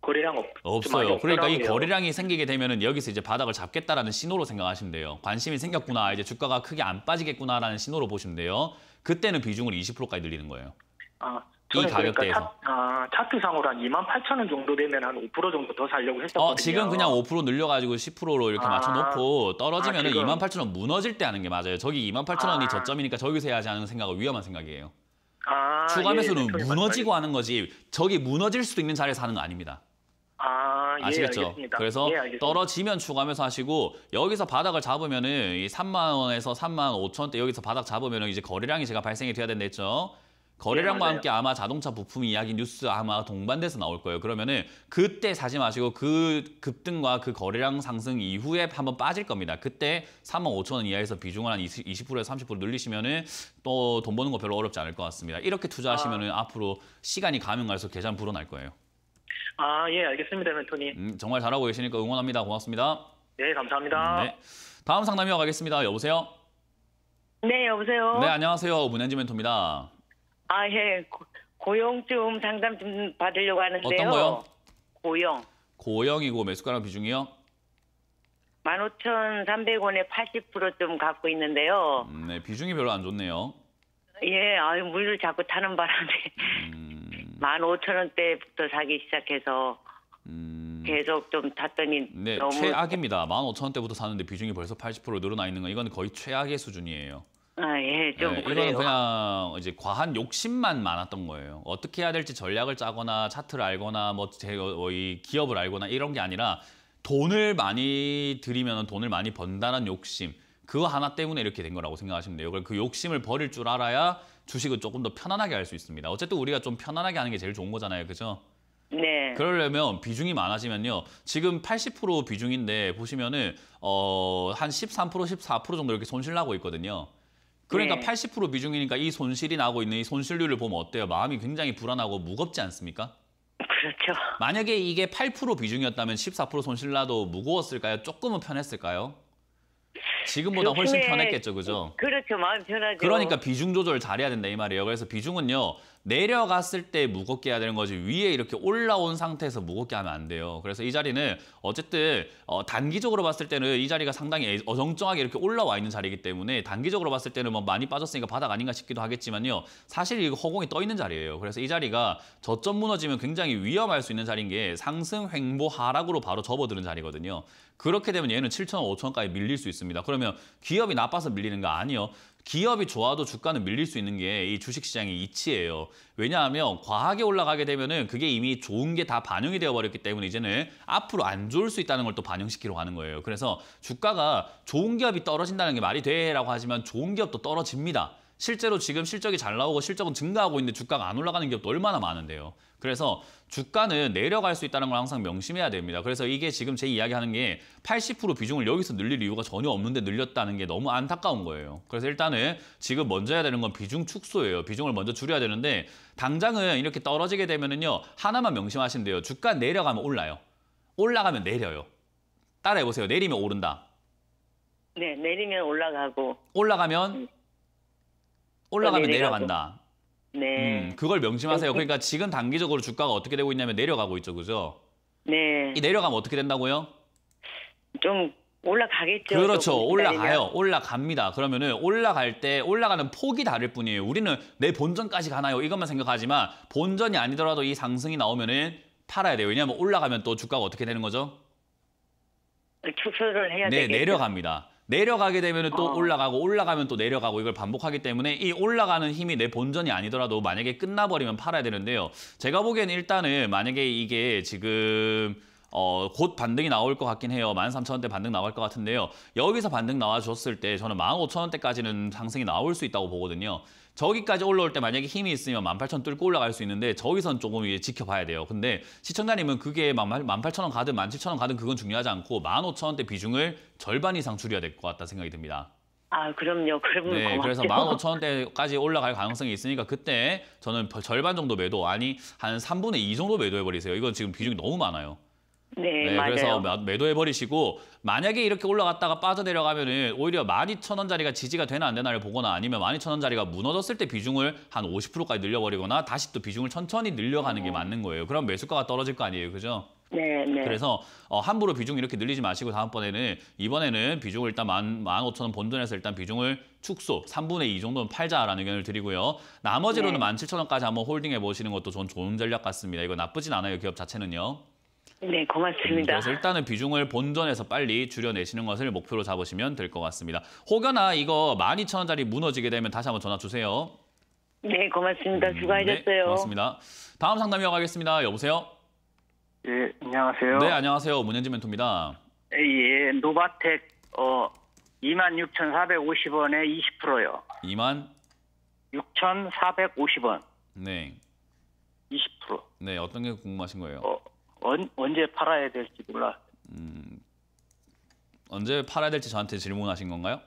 Speaker 1: 거래량 없, 없어요. 그러니까 이 거래량이 생기게 되면은 여기서 이제 바닥을 잡겠다라는 신호로 생각하시면 돼요. 관심이 생겼구나. 이제 주가가 크게 안 빠지겠구나라는 신호로 보시면 돼요. 그때는 비중을 20%까지 늘리는 거예요. 아, 이 그러니까 가격대에서. 그러니까 차, 아, 차트상으로 한 2만 8천 원 정도 되면 한 5% 정도 더 살려고 어, 했었거든요. 어, 지금 그냥 5% 늘려가지고 10%로 이렇게 아, 맞춰놓고 떨어지면 은 아, 2만 8천 원 무너질 때 하는 게 맞아요. 저기 2만 8천 원이 아. 저점이니까 저기서 해야지 하는 생각은 위험한 생각이에요. 아, 추가 예, 예, 매수는 예, 무너지고 맞아 하는 거지 저기 무너질 수도 있는 자리에서 하는 거 아닙니다. 아, 예, 시겠죠 알겠습니다. 그래서 예, 떨어지면 추가하면서 하시고 여기서 바닥을 잡으면은 이 3만 원에서 3만 5천 대 여기서 바닥 잡으면은 이제 거래량이 제가 발생이 돼야 된다 했죠. 거래량과 예, 함께 아마 자동차 부품 이야기 뉴스 아마 동반돼서 나올 거예요. 그러면은 그때 사지 마시고 그 급등과 그 거래량 상승 이후에 한번 빠질 겁니다. 그때 3만 5천 원 이하에서 비중을 한 20%에서 30% 늘리시면은 또 돈 버는 거 별로 어렵지 않을 것 같습니다. 이렇게 투자하시면은 아. 앞으로 시간이 가면 갈수록 계좌는 불어날 거예요. 아, 예, 알겠습니다, 멘토님. 음, 정말 잘하고 계시니까 응원합니다. 고맙습니다. 네, 감사합니다. 네. 다음 상담이어 가겠습니다. 여보세요? 네, 여보세요? 네, 안녕하세요. 문현지 멘토입니다. 아, 예. 고, 고용좀 상담 좀 받으려고 하는데요. 어떤 거요? 고용. 고용이고 매수가랑 비중이요? 15,300원에 80%좀 갖고 있는데요. 음, 네, 비중이 별로 안 좋네요. 예, 아유, 물을 자꾸 타는 바람에. 음. 15,000원대부터 사기 시작해서 음... 계속 좀 탔더니 네, 너무 최악입니다. 15,000원대부터 사는데 비중이 벌써 80% 늘어나 있는 건 이건 거의 최악의 수준이에요. 아, 예, 좀 네, 그래요. 이건 그냥 이제 과한 욕심만 많았던 거예요. 어떻게 해야 될지 전략을 짜거나 차트를 알거나 뭐제 뭐 어, 어, 기업을 알거나 이런 게 아니라 돈을 많이 들이면 돈을 많이 번다는 욕심. 그거 하나 때문에 이렇게 된 거라고 생각하시면 돼요. 그걸 그 욕심을 버릴 줄 알아야 주식을 조금 더 편안하게 할 수 있습니다. 어쨌든 우리가 좀 편안하게 하는 게 제일 좋은 거잖아요. 그죠? 네. 그러려면 비중이 많아지면요. 지금 80% 비중인데 보시면은 어한 13%, 14% 정도 이렇게 손실 나고 있거든요.
Speaker 2: 그러니까 네. 80%
Speaker 1: 비중이니까 이 손실이 나고 있는 이 손실률을 보면 어때요? 마음이 굉장히 불안하고 무겁지 않습니까? 그렇죠. 만약에 이게 8% 비중이었다면 14% 손실 나도 무거웠을까요? 조금은 편했을까요? 지금보다 그 훨씬 편했겠죠, 그죠? 그렇죠, 마음 편하죠. 그러니까 비중 조절 잘해야 된다 이 말이에요. 그래서 비중은요 내려갔을 때 무겁게 해야 되는 거지 위에 이렇게 올라온 상태에서 무겁게 하면 안 돼요. 그래서 이 자리는 어쨌든 어, 단기적으로 봤을 때는 이 자리가 상당히 어정쩡하게 이렇게 올라와 있는 자리이기 때문에 단기적으로 봤을 때는 뭐 많이 빠졌으니까 바닥 아닌가 싶기도 하겠지만요. 사실 이거 허공이 떠 있는 자리예요. 그래서 이 자리가 저점 무너지면 굉장히 위험할 수 있는 자리인 게 상승 횡보 하락으로 바로 접어드는 자리거든요. 그렇게 되면 얘는 7천 원, 5천 원까지 밀릴 수 있습니다. 그러면 기업이 나빠서 밀리는 거 아니요. 기업이 좋아도 주가는 밀릴 수 있는 게 이 주식시장의 이치예요. 왜냐하면 과하게 올라가게 되면은 그게 이미 좋은 게 다 반영이 되어버렸기 때문에 이제는 앞으로 안 좋을 수 있다는 걸 또 반영시키러 가는 거예요. 그래서 주가가 좋은 기업이 떨어진다는 게 말이 돼라고 하지만 좋은 기업도 떨어집니다. 실제로 지금 실적이 잘 나오고 실적은 증가하고 있는데 주가가 안 올라가는 기업도 얼마나 많은데요. 그래서 주가는 내려갈 수 있다는 걸 항상 명심해야 됩니다. 그래서 이게 지금 제 이야기하는 게 80% 비중을 여기서 늘릴 이유가 전혀 없는데 늘렸다는 게 너무 안타까운 거예요. 그래서 일단은 지금 먼저 해야 되는 건 비중 축소예요. 비중을 먼저 줄여야 되는데 당장은 이렇게 떨어지게 되면은요. 하나만 명심하시면 돼요. 주가 내려가면 올라요. 올라가면 내려요. 따라해보세요. 내리면 오른다. 네, 내리면 올라가고. 올라가면 올라가면 어, 내려간다. 네. 음, 그걸 명심하세요. 그러니까 지금 단기적으로 주가가 어떻게 되고 있냐면 내려가고 있죠, 그죠? 네. 이 내려가면 어떻게 된다고요? 좀 올라가겠죠. 그렇죠. 올라가요. 올라갑니다. 그러면은 올라갈 때 올라가는 폭이 다를 뿐이에요. 우리는 내 본전까지 가나요? 이것만 생각하지만 본전이 아니더라도 이 상승이 나오면은 팔아야 돼요. 왜냐하면 올라가면 또 주가가 어떻게 되는 거죠? 축소를 해야 네, 되겠죠. 내려갑니다. 내려가게 되면 또 아. 올라가고 올라가면 또 내려가고 이걸 반복하기 때문에 이 올라가는 힘이 내 본전이 아니더라도 만약에 끝나버리면 팔아야 되는데요. 제가 보기에는 일단은 만약에 이게 지금 어, 곧 반등이 나올 것 같긴 해요. 13,000원대 반등 나올 것 같은데요. 여기서 반등 나와줬을 때 저는 15,000원대까지는 상승이 나올 수 있다고 보거든요. 저기까지 올라올 때 만약에 힘이 있으면 18,000 뚫고 올라갈 수 있는데 저기선 조금 이제 지켜봐야 돼요. 근데 시청자님은 그게 18,000원 가든 17,000원 가든 그건 중요하지 않고 15,000원대 비중을 절반 이상 줄여야 될 것 같다 생각이 듭니다. 아, 그럼요. 그러면 네, 그래서 15,000원대까지 올라갈 가능성이 있으니까 그때 저는 절반 정도 매도, 아니 한 3분의 2 정도 매도해버리세요. 이건 지금 비중이 너무 많아요. 네, 네 그래서 매도해 버리시고 만약에 이렇게 올라갔다가 빠져내려가면 은 오히려 12,000원짜리가 지지가 되나 안 되나를 보거나 아니면 12,000원짜리가 무너졌을 때 비중을 한 50%까지 늘려버리거나 다시 또 비중을 천천히 늘려가는 게 음. 맞는 거예요. 그럼 매수가가 떨어질 거 아니에요. 그죠? 네, 네. 그래서 어, 함부로 비중 이렇게 늘리지 마시고 다음번에는 이번에는 비중을 일단 만, 만 오천 원 본전에서 일단 비중을 축소 삼분의이 정도는 팔자라는 의견을 드리고요. 나머지로는 네. 만 칠천 원까지 한번 홀딩해 보시는 것도 좋은 전략 같습니다. 이거 나쁘진 않아요. 기업 자체는요. 네, 고맙습니다. 그래서 일단은 비중을 본전에서 빨리 줄여내시는 것을 목표로 잡으시면 될 것 같습니다. 혹여나 이거 12,000원짜리 무너지게 되면 다시 한번 전화 주세요. 네, 고맙습니다. 음, 수고하셨어요. 네, 고맙습니다. 다음 상담 이어가겠습니다. 여보세요? 네, 안녕하세요. 네, 안녕하세요. 문현지 멘토입니다. 예, 예, 노바텍 어 26,450원에 20%요. 2만 6,450원. 네. 20%. 네, 어떤 게 궁금하신 거예요? 어, 언, 언제 팔아야 될지 몰라. 음, 언제 팔아야 될지 저한테 질문하신 건가요?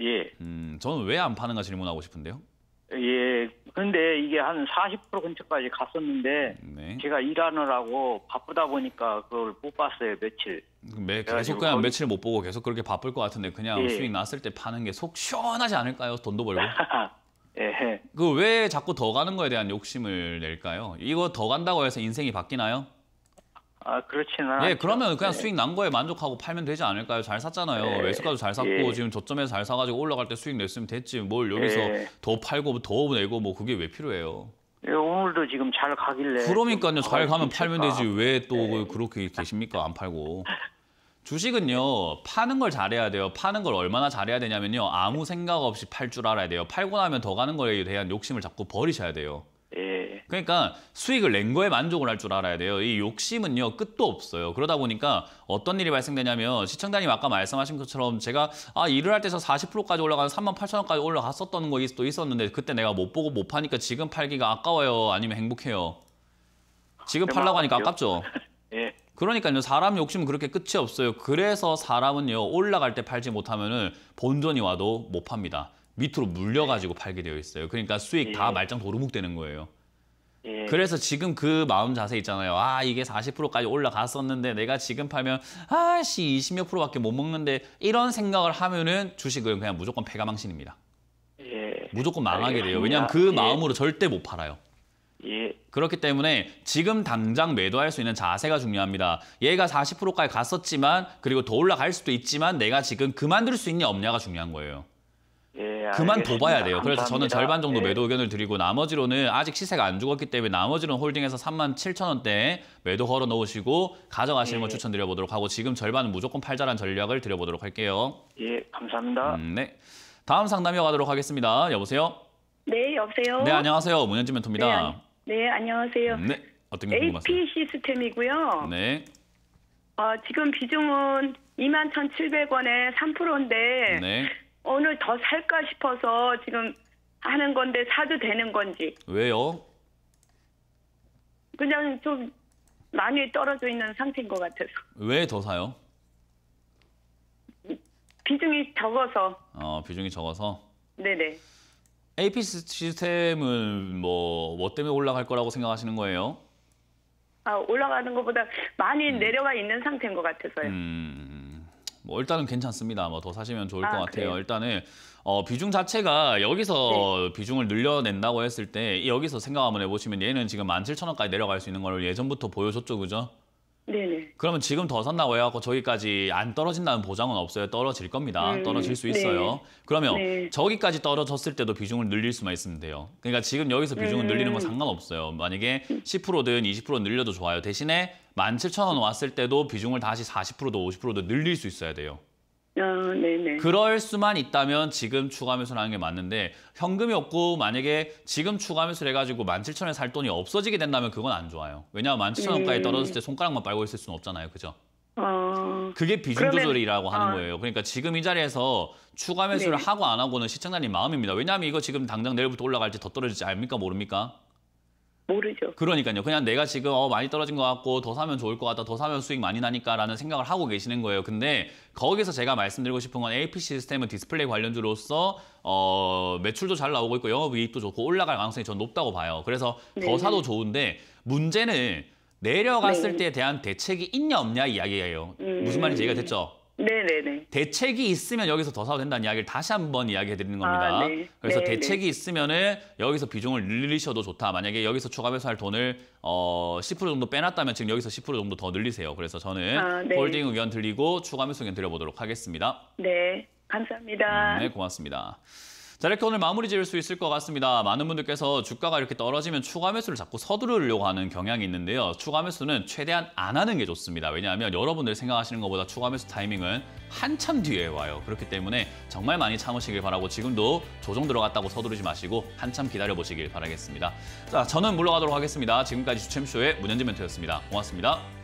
Speaker 1: 예. 음, 저는 왜 안 파는가 질문하고 싶은데요. 예. 근데 이게 한 40% 근처까지 갔었는데 네. 제가 일하느라고 바쁘다 보니까 그걸 못 봤어요 며칠. 매, 계속 그냥 거기... 며칠 못 보고 계속 그렇게 바쁠 것 같은데 그냥 예. 수익 났을 때 파는 게 속 시원하지 않을까요? 돈도 벌고. [laughs] 예. 그왜 자꾸 더 가는 거에 대한 욕심을 낼까요? 이거 더 간다고 해서 인생이 바뀌나요? 아, 그렇지는 예, 그러면 그냥 네. 수익 난 거에 만족하고 팔면 되지 않을까요? 잘 샀잖아요. 네. 외수가도잘 샀고 예. 지금 저점에서 잘 사가지고 올라갈 때 수익 냈으면 됐지. 뭘 여기서 예. 더 팔고 더 내고 뭐 그게 왜 필요해요? 예, 오늘도 지금 잘 가길래. 그러니까요. 잘 가면 있을까? 팔면 되지. 왜또 네. 그 그렇게 계십니까? 안 팔고. 주식은요 파는 걸 잘해야 돼요 파는 걸 얼마나 잘해야 되냐면요 아무 생각 없이 팔 줄 알아야 돼요 팔고 나면 더 가는 거에 대한 욕심을 자꾸 버리셔야 돼요 그러니까 수익을 낸 거에 만족을 할 줄 알아야 돼요. 이 욕심은요 끝도 없어요. 그러다 보니까 어떤 일이 발생되냐면 시청자님 아까 말씀하신 것처럼 제가 아 일을 할 때서 40%까지 올라가는 3만 8천 원까지 올라갔었던 거도 있었는데 그때 내가 못 보고 못 파니까 지금 팔기가 아까워요. 아니면 행복해요. 지금 팔라고 하니까 아깝죠. [laughs] 예. 그러니까요. 사람 욕심은 그렇게 끝이 없어요. 그래서 사람은요. 올라갈 때 팔지 못하면은 본전이 와도 못 팝니다. 밑으로 물려가지고 팔게 되어 있어요. 그러니까 수익 다 예. 말짱 도루묵 되는 거예요. 예. 그래서 지금 그 마음 자세 있잖아요. 아 이게 40%까지 올라갔었는데 내가 지금 팔면 아씨 20몇 프로밖에 못 먹는데 이런 생각을 하면은 주식은 그냥 무조건 배가망신입니다. 예. 무조건 망하게 돼요. 왜냐하면 그 예. 마음으로 예. 절대 못 팔아요. 예. 그렇기 때문에 지금 당장 매도할 수 있는 자세가 중요합니다. 얘가 40%까지 갔었지만 그리고 더 올라갈 수도 있지만 내가 지금 그만둘 수 있냐 없냐가 중요한 거예요. 예, 그만둬봐야 돼요. 그래서 감사합니다. 저는 절반 정도 예. 매도 의견을 드리고 나머지로는 아직 시세가 안 죽었기 때문에 나머지는 홀딩해서 3만 7천 원대 매도 걸어 놓으시고 가져가시는 예. 걸 추천드려보도록 하고 지금 절반은 무조건 팔자란 전략을 드려보도록 할게요. 예, 감사합니다. 음, 네, 다음 상담이어 가도록 하겠습니다. 여보세요? 네, 여보세요? 네, 안녕하세요. 문현진 멘토입니다. 네, 안, 네 안녕하세요. 음, 네, 어떤 게 궁금하세요? AP 시스템이고요. 네. 어, 지금 비중은 21,700원에 3%인데 네. 오늘 더 살까 싶어서 지금 하는 건데 사도 되는 건지. 왜요? 그냥 좀 많이 떨어져 있는 상태인 것 같아서. 왜 더 사요? 비중이 적어서. 어, 비중이 적어서. 네네. AP 시스템을 뭐, 뭐 때문에 올라갈 거라고 생각하시는 거예요? 아, 올라가는 것보다 많이 음. 내려가 있는 상태인 것 같아서요. 음. 음. 뭐 일단은 괜찮습니다. 뭐 더 사시면 좋을 아, 것 같아요. 그래요? 일단은 어, 비중 자체가 여기서 네. 비중을 늘려낸다고 했을 때 여기서 생각 한번 해보시면 얘는 지금 17,000원까지 내려갈 수 있는 걸 예전부터 보여줬죠, 그죠? 그러면 지금 더산나고 해갖고 저기까지 안 떨어진다는 보장은 없어요. 떨어질 겁니다. 음, 떨어질 수 네. 있어요. 네. 그러면 네. 저기까지 떨어졌을 때도 비중을 늘릴 수만 있으면 돼요. 그러니까 지금 여기서 비중을 음. 늘리는 건 상관없어요. 만약에 10%든 20%든 늘려도 좋아요. 대신에 17,000원 왔을 때도 비중을 다시 40%도 50%도 늘릴 수 있어야 돼요. 아, 그럴 수만 있다면 지금 추가하면서 나는 게 맞는데 현금이 없고 만약에 지금 추가하면서 해가지고 만0 0원살 돈이 없어지게 된다면 그건 안 좋아요. 왜냐하면 만0 0 원까지 떨어졌을 때 손가락만 빨고 있을 수는 없잖아요. 그죠? 어... 그게 비중 조절이라고 하는 어... 거예요. 그러니까 지금 이 자리에서 추가 매수를 네. 하고 안 하고는 시청자님 마음입니다. 왜냐하면 이거 지금 당장 내일부터 올라갈지 더 떨어질지 압니까 모릅니까? 모르죠. 그러니까요. 그냥 내가 지금 어, 많이 떨어진 것 같고 더 사면 좋을 것 같다. 더 사면 수익 많이 나니까라는 생각을 하고 계시는 거예요. 근데 거기서 제가 말씀드리고 싶은 건 AP 시스템은 디스플레이 관련주로서 어, 매출도 잘 나오고 있고 영업이익도 좋고 올라갈 가능성이 전 높다고 봐요. 그래서 더 네. 사도 좋은데 문제는 내려갔을 네. 때에 대한 대책이 있냐 없냐 이야기예요. 음. 무슨 말인지 이해가 됐죠? 네네네. 대책이 있으면 여기서 더 사도 된다는 이야기를 다시 한번 이야기해 드리는 아, 겁니다. 아, 네. 그래서 네네. 대책이 있으면은 여기서 비중을 늘리셔도 좋다. 만약에 여기서 추가 회수할 돈을 어, 10% 정도 빼놨다면 지금 여기서 10% 정도 더 늘리세요. 그래서 저는 아, 네. 홀딩 의견 들리고 추가 매수 의견 드려보도록 하겠습니다. 네, 감사합니다. 네, 고맙습니다. 자, 이렇게 오늘 마무리 지을 수 있을 것 같습니다. 많은 분들께서 주가가 이렇게 떨어지면 추가 매수를 자꾸 서두르려고 하는 경향이 있는데요. 추가 매수는 최대한 안 하는 게 좋습니다. 왜냐하면 여러분들 생각하시는 것보다 추가 매수 타이밍은 한참 뒤에 와요. 그렇기 때문에 정말 많이 참으시길 바라고 지금도 조정 들어갔다고 서두르지 마시고 한참 기다려보시길 바라겠습니다. 자, 저는 물러가도록 하겠습니다. 지금까지 주챔쇼의 문현지 멘트였습니다 고맙습니다.